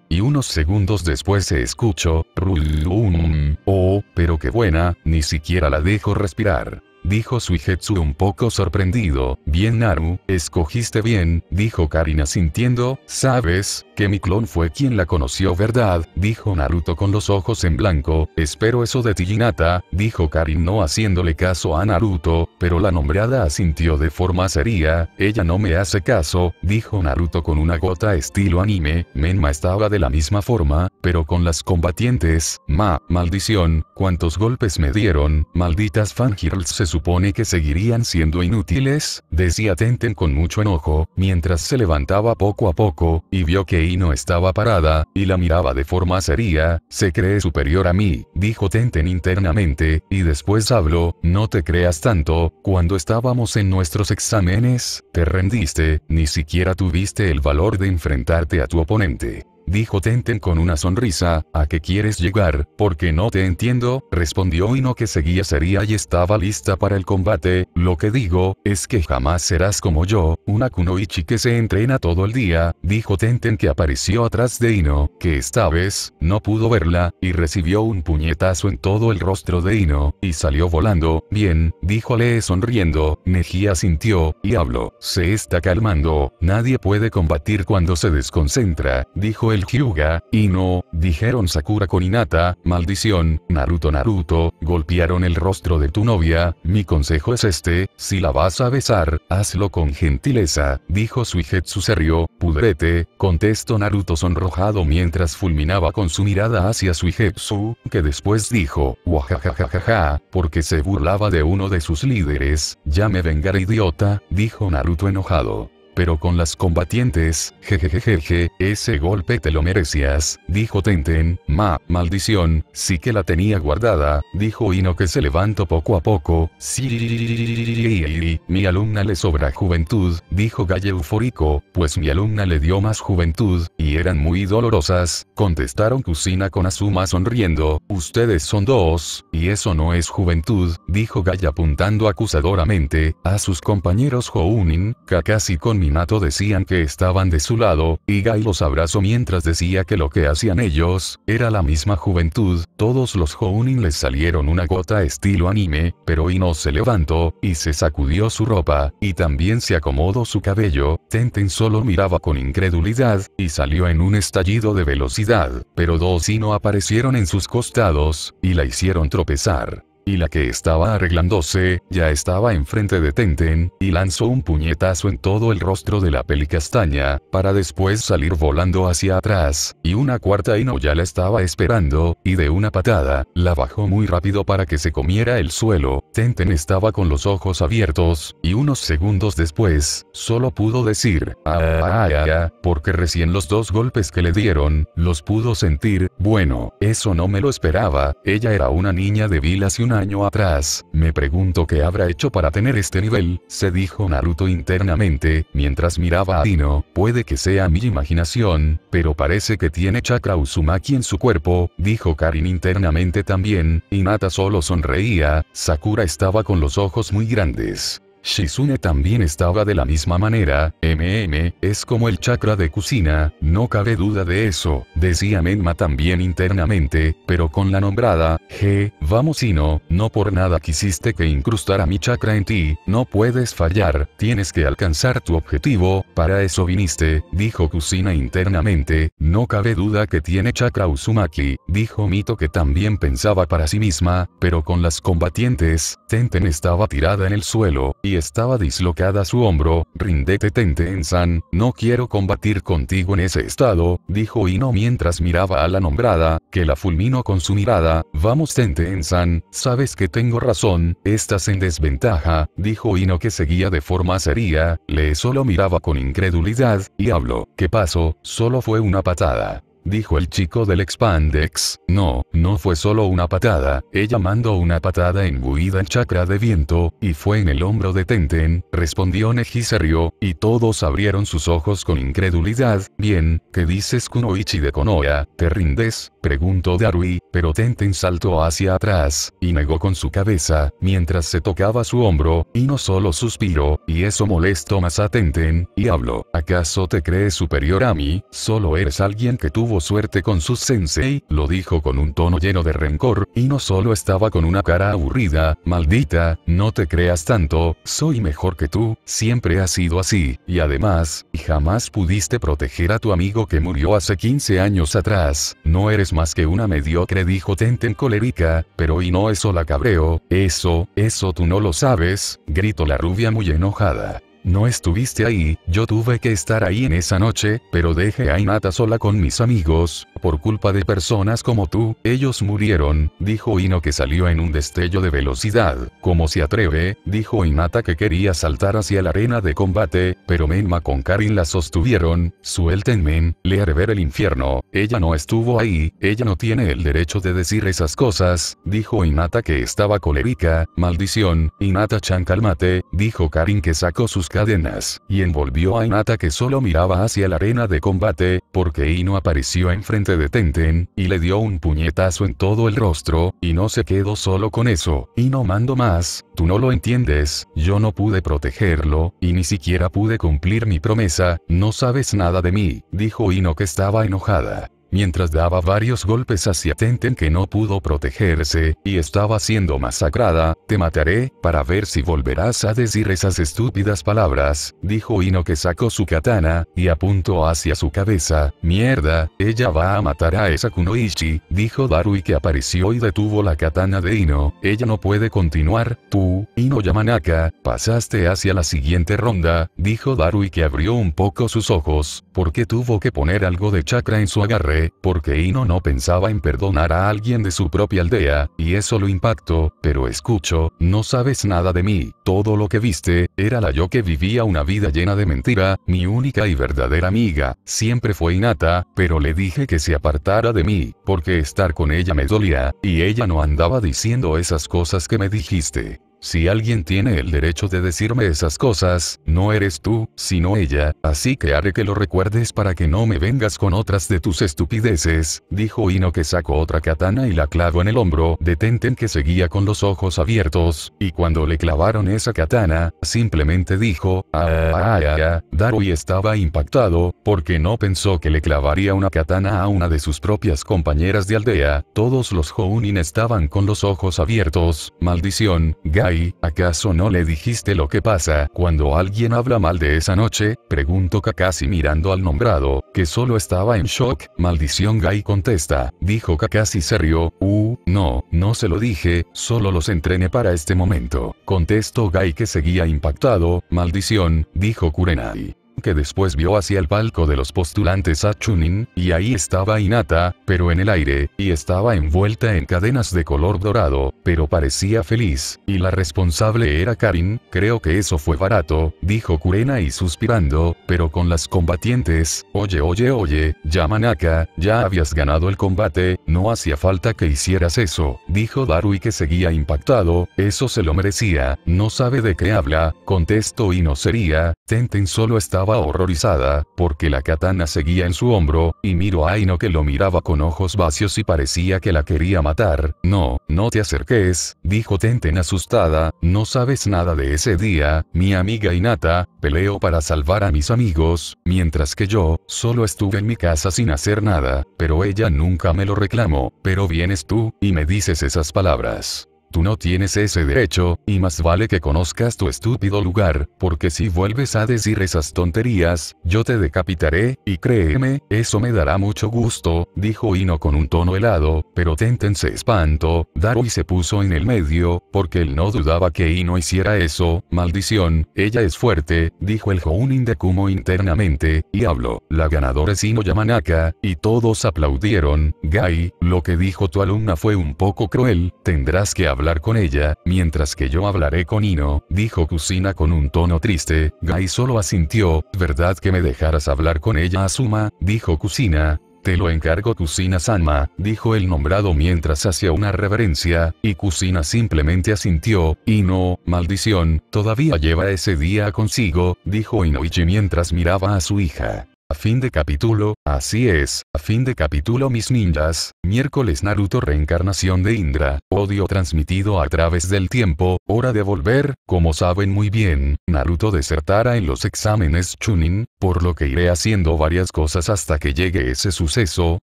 y unos segundos después se escuchó, Rulum, oh, pero qué buena, ni siquiera la dejo respirar dijo Suijetsu un poco sorprendido. Bien Naru, escogiste bien, dijo Karina sintiendo, sabes, que mi clon fue quien la conoció verdad, dijo Naruto con los ojos en blanco, espero eso de tijinata, dijo Karin no haciéndole caso a Naruto, pero la nombrada asintió de forma seria, ella no me hace caso, dijo Naruto con una gota estilo anime, Menma estaba de la misma forma, pero con las combatientes, ma, maldición, cuántos golpes me dieron, malditas fangirls se supone que seguirían siendo inútiles, decía Tenten con mucho enojo, mientras se levantaba poco a poco, y vio que Ino estaba parada, y la miraba de forma seria, se cree superior a mí, dijo Tenten internamente, y después habló, no te creas tanto, cuando estábamos en nuestros exámenes, te rendiste, ni siquiera tuviste el valor de enfrentarte a tu oponente. Dijo Tenten con una sonrisa, ¿a qué quieres llegar? Porque no te entiendo, respondió Ino que seguía seria y estaba lista para el combate, lo que digo, es que jamás serás como yo, una kunoichi que se entrena todo el día, dijo Tenten que apareció atrás de Ino, que esta vez, no pudo verla, y recibió un puñetazo en todo el rostro de Ino, y salió volando, bien, dijo Lee sonriendo, Neji sintió, y habló, se está calmando, nadie puede combatir cuando se desconcentra, dijo el Hyuga, y no, dijeron Sakura con Hinata, maldición, Naruto Naruto, golpearon el rostro de tu novia, mi consejo es este, si la vas a besar, hazlo con gentileza, dijo Suijetsu serio, pudrete, contestó Naruto sonrojado mientras fulminaba con su mirada hacia Suijetsu, que después dijo, wajajajajaja, porque se burlaba de uno de sus líderes, ya me vengaré idiota, dijo Naruto enojado pero con las combatientes, jejejejeje, ese golpe te lo merecías, dijo Tenten, ma, maldición, sí que la tenía guardada, dijo Ino que se levantó poco a poco, sí, mi alumna le sobra juventud, dijo Galle eufórico, pues mi alumna le dio más juventud, y eran muy dolorosas, contestaron Kusina con Asuma sonriendo, ustedes son dos, y eso no es juventud, dijo Galle apuntando acusadoramente, a sus compañeros Jounin, Kakashi con Minato decían que estaban de su lado, y Gai los abrazó mientras decía que lo que hacían ellos, era la misma juventud, todos los Jounin les salieron una gota estilo anime, pero Ino se levantó, y se sacudió su ropa, y también se acomodó su cabello, Tenten solo miraba con incredulidad, y salió en un estallido de velocidad, pero dos Ino aparecieron en sus costados, y la hicieron tropezar y la que estaba arreglándose, ya estaba enfrente de Tenten, y lanzó un puñetazo en todo el rostro de la pelicastaña, para después salir volando hacia atrás, y una cuarta Ino ya la estaba esperando, y de una patada, la bajó muy rápido para que se comiera el suelo, Tenten estaba con los ojos abiertos, y unos segundos después, solo pudo decir, ah, ah, ah, ah porque recién los dos golpes que le dieron, los pudo sentir, bueno, eso no me lo esperaba, ella era una niña de vilas y una año atrás, me pregunto qué habrá hecho para tener este nivel, se dijo Naruto internamente, mientras miraba a Dino, puede que sea mi imaginación, pero parece que tiene chakra Uzumaki en su cuerpo, dijo Karin internamente también, Y Nata solo sonreía, Sakura estaba con los ojos muy grandes. Shizune también estaba de la misma manera, MM, es como el chakra de Kusina, no cabe duda de eso, decía Menma también internamente, pero con la nombrada, G, vamos no, no por nada quisiste que incrustara mi chakra en ti, no puedes fallar, tienes que alcanzar tu objetivo, para eso viniste, dijo Kusina internamente, no cabe duda que tiene chakra Uzumaki, dijo Mito que también pensaba para sí misma, pero con las combatientes, Tenten estaba tirada en el suelo, y estaba dislocada su hombro, rindete tente en san, no quiero combatir contigo en ese estado, dijo Ino mientras miraba a la nombrada, que la fulminó con su mirada, vamos tente en san, sabes que tengo razón, estás en desventaja, dijo Ino que seguía de forma seria, le solo miraba con incredulidad, y habló, ¿qué pasó? Solo fue una patada dijo el chico del expandex, no, no fue solo una patada, ella mandó una patada embuida en chakra de viento, y fue en el hombro de Tenten, respondió Neji serio, y todos abrieron sus ojos con incredulidad, bien, ¿qué dices Kunoichi de Konoha, te rindes? preguntó Darui, pero Tenten saltó hacia atrás, y negó con su cabeza, mientras se tocaba su hombro, y no solo suspiró, y eso molestó más a Tenten, y habló, ¿acaso te crees superior a mí? Solo eres alguien que tuvo suerte con su sensei, lo dijo con un tono lleno de rencor, y no solo estaba con una cara aburrida, maldita, no te creas tanto, soy mejor que tú, siempre ha sido así, y además, jamás pudiste proteger a tu amigo que murió hace 15 años atrás, no eres más que una mediocre dijo Tenten colérica, pero y no eso la cabreo, eso, eso tú no lo sabes, gritó la rubia muy enojada. No estuviste ahí, yo tuve que estar ahí en esa noche, pero dejé a Inata sola con mis amigos, por culpa de personas como tú, ellos murieron, dijo Ino que salió en un destello de velocidad. Como se atreve, dijo Inata que quería saltar hacia la arena de combate, pero Menma con Karin la sostuvieron, suéltenme, le haré ver el infierno, ella no estuvo ahí, ella no tiene el derecho de decir esas cosas, dijo Inata que estaba colérica, maldición, Inata-chan cálmate, dijo Karin que sacó sus cadenas, y envolvió a Inata que solo miraba hacia la arena de combate, porque Ino apareció enfrente de Tenten, y le dio un puñetazo en todo el rostro, y no se quedó solo con eso, y no mando más, tú no lo entiendes, yo no pude protegerlo, y ni siquiera pude cumplir mi promesa, no sabes nada de mí, dijo Ino que estaba enojada mientras daba varios golpes hacia Tenten que no pudo protegerse, y estaba siendo masacrada, te mataré, para ver si volverás a decir esas estúpidas palabras, dijo Ino que sacó su katana, y apuntó hacia su cabeza, mierda, ella va a matar a esa Kunoichi, dijo Darui que apareció y detuvo la katana de Ino, ella no puede continuar, tú, Ino Yamanaka, pasaste hacia la siguiente ronda, dijo Darui que abrió un poco sus ojos, porque tuvo que poner algo de chakra en su agarre, porque Ino no pensaba en perdonar a alguien de su propia aldea, y eso lo impactó, pero escucho, no sabes nada de mí, todo lo que viste, era la yo que vivía una vida llena de mentira, mi única y verdadera amiga, siempre fue Inata, pero le dije que se apartara de mí, porque estar con ella me dolía, y ella no andaba diciendo esas cosas que me dijiste. Si alguien tiene el derecho de decirme esas cosas, no eres tú, sino ella, así que haré que lo recuerdes para que no me vengas con otras de tus estupideces, dijo Ino que sacó otra katana y la clavó en el hombro de Tenten que seguía con los ojos abiertos, y cuando le clavaron esa katana, simplemente dijo, ah, ah, Darui estaba impactado, porque no pensó que le clavaría una katana a una de sus propias compañeras de aldea, todos los Hounin estaban con los ojos abiertos, maldición, Gai ¿acaso no le dijiste lo que pasa cuando alguien habla mal de esa noche? Preguntó Kakashi mirando al nombrado, que solo estaba en shock. Maldición Gai contesta, dijo Kakashi se rió, uh, no, no se lo dije, solo los entrené para este momento. Contestó Gai que seguía impactado, maldición, dijo Kurenai que después vio hacia el palco de los postulantes a Chunin, y ahí estaba Inata, pero en el aire, y estaba envuelta en cadenas de color dorado, pero parecía feliz, y la responsable era Karin, creo que eso fue barato, dijo Kurena y suspirando, pero con las combatientes, oye oye oye, Yamanaka, ya habías ganado el combate, no hacía falta que hicieras eso, dijo Darui que seguía impactado, eso se lo merecía, no sabe de qué habla, contestó y no sería, Tenten solo estaba horrorizada, porque la katana seguía en su hombro, y miro a Aino que lo miraba con ojos vacíos y parecía que la quería matar. No, no te acerques, dijo Tenten asustada, no sabes nada de ese día, mi amiga Inata, peleo para salvar a mis amigos, mientras que yo, solo estuve en mi casa sin hacer nada, pero ella nunca me lo reclamó, pero vienes tú, y me dices esas palabras. Tú no tienes ese derecho, y más vale que conozcas tu estúpido lugar, porque si vuelves a decir esas tonterías, yo te decapitaré, y créeme, eso me dará mucho gusto, dijo Ino con un tono helado, pero Tenten se espantó, Darui se puso en el medio, porque él no dudaba que Ino hiciera eso, maldición, ella es fuerte, dijo el Jounin de Kumo internamente, y habló, la ganadora es Ino Yamanaka, y todos aplaudieron, Gai, lo que dijo tu alumna fue un poco cruel, tendrás que hablar con ella, mientras que yo hablaré con Ino, dijo Kusina con un tono triste, Gai solo asintió, ¿verdad que me dejaras hablar con ella Asuma? dijo Kusina, te lo encargo Kusina Sanma, dijo el nombrado mientras hacía una reverencia, y Kusina simplemente asintió, y no, maldición, todavía lleva ese día consigo, dijo Inoichi mientras miraba a su hija. A fin de capítulo, así es, a fin de capítulo mis ninjas, miércoles Naruto reencarnación de Indra, odio transmitido a través del tiempo, hora de volver, como saben muy bien, Naruto desertará en los exámenes Chunin, por lo que iré haciendo varias cosas hasta que llegue ese suceso,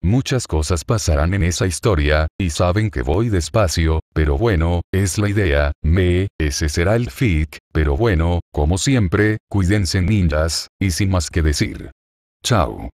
muchas cosas pasarán en esa historia, y saben que voy despacio, pero bueno, es la idea, me, ese será el fic, pero bueno, como siempre, cuídense ninjas, y sin más que decir. Ciao.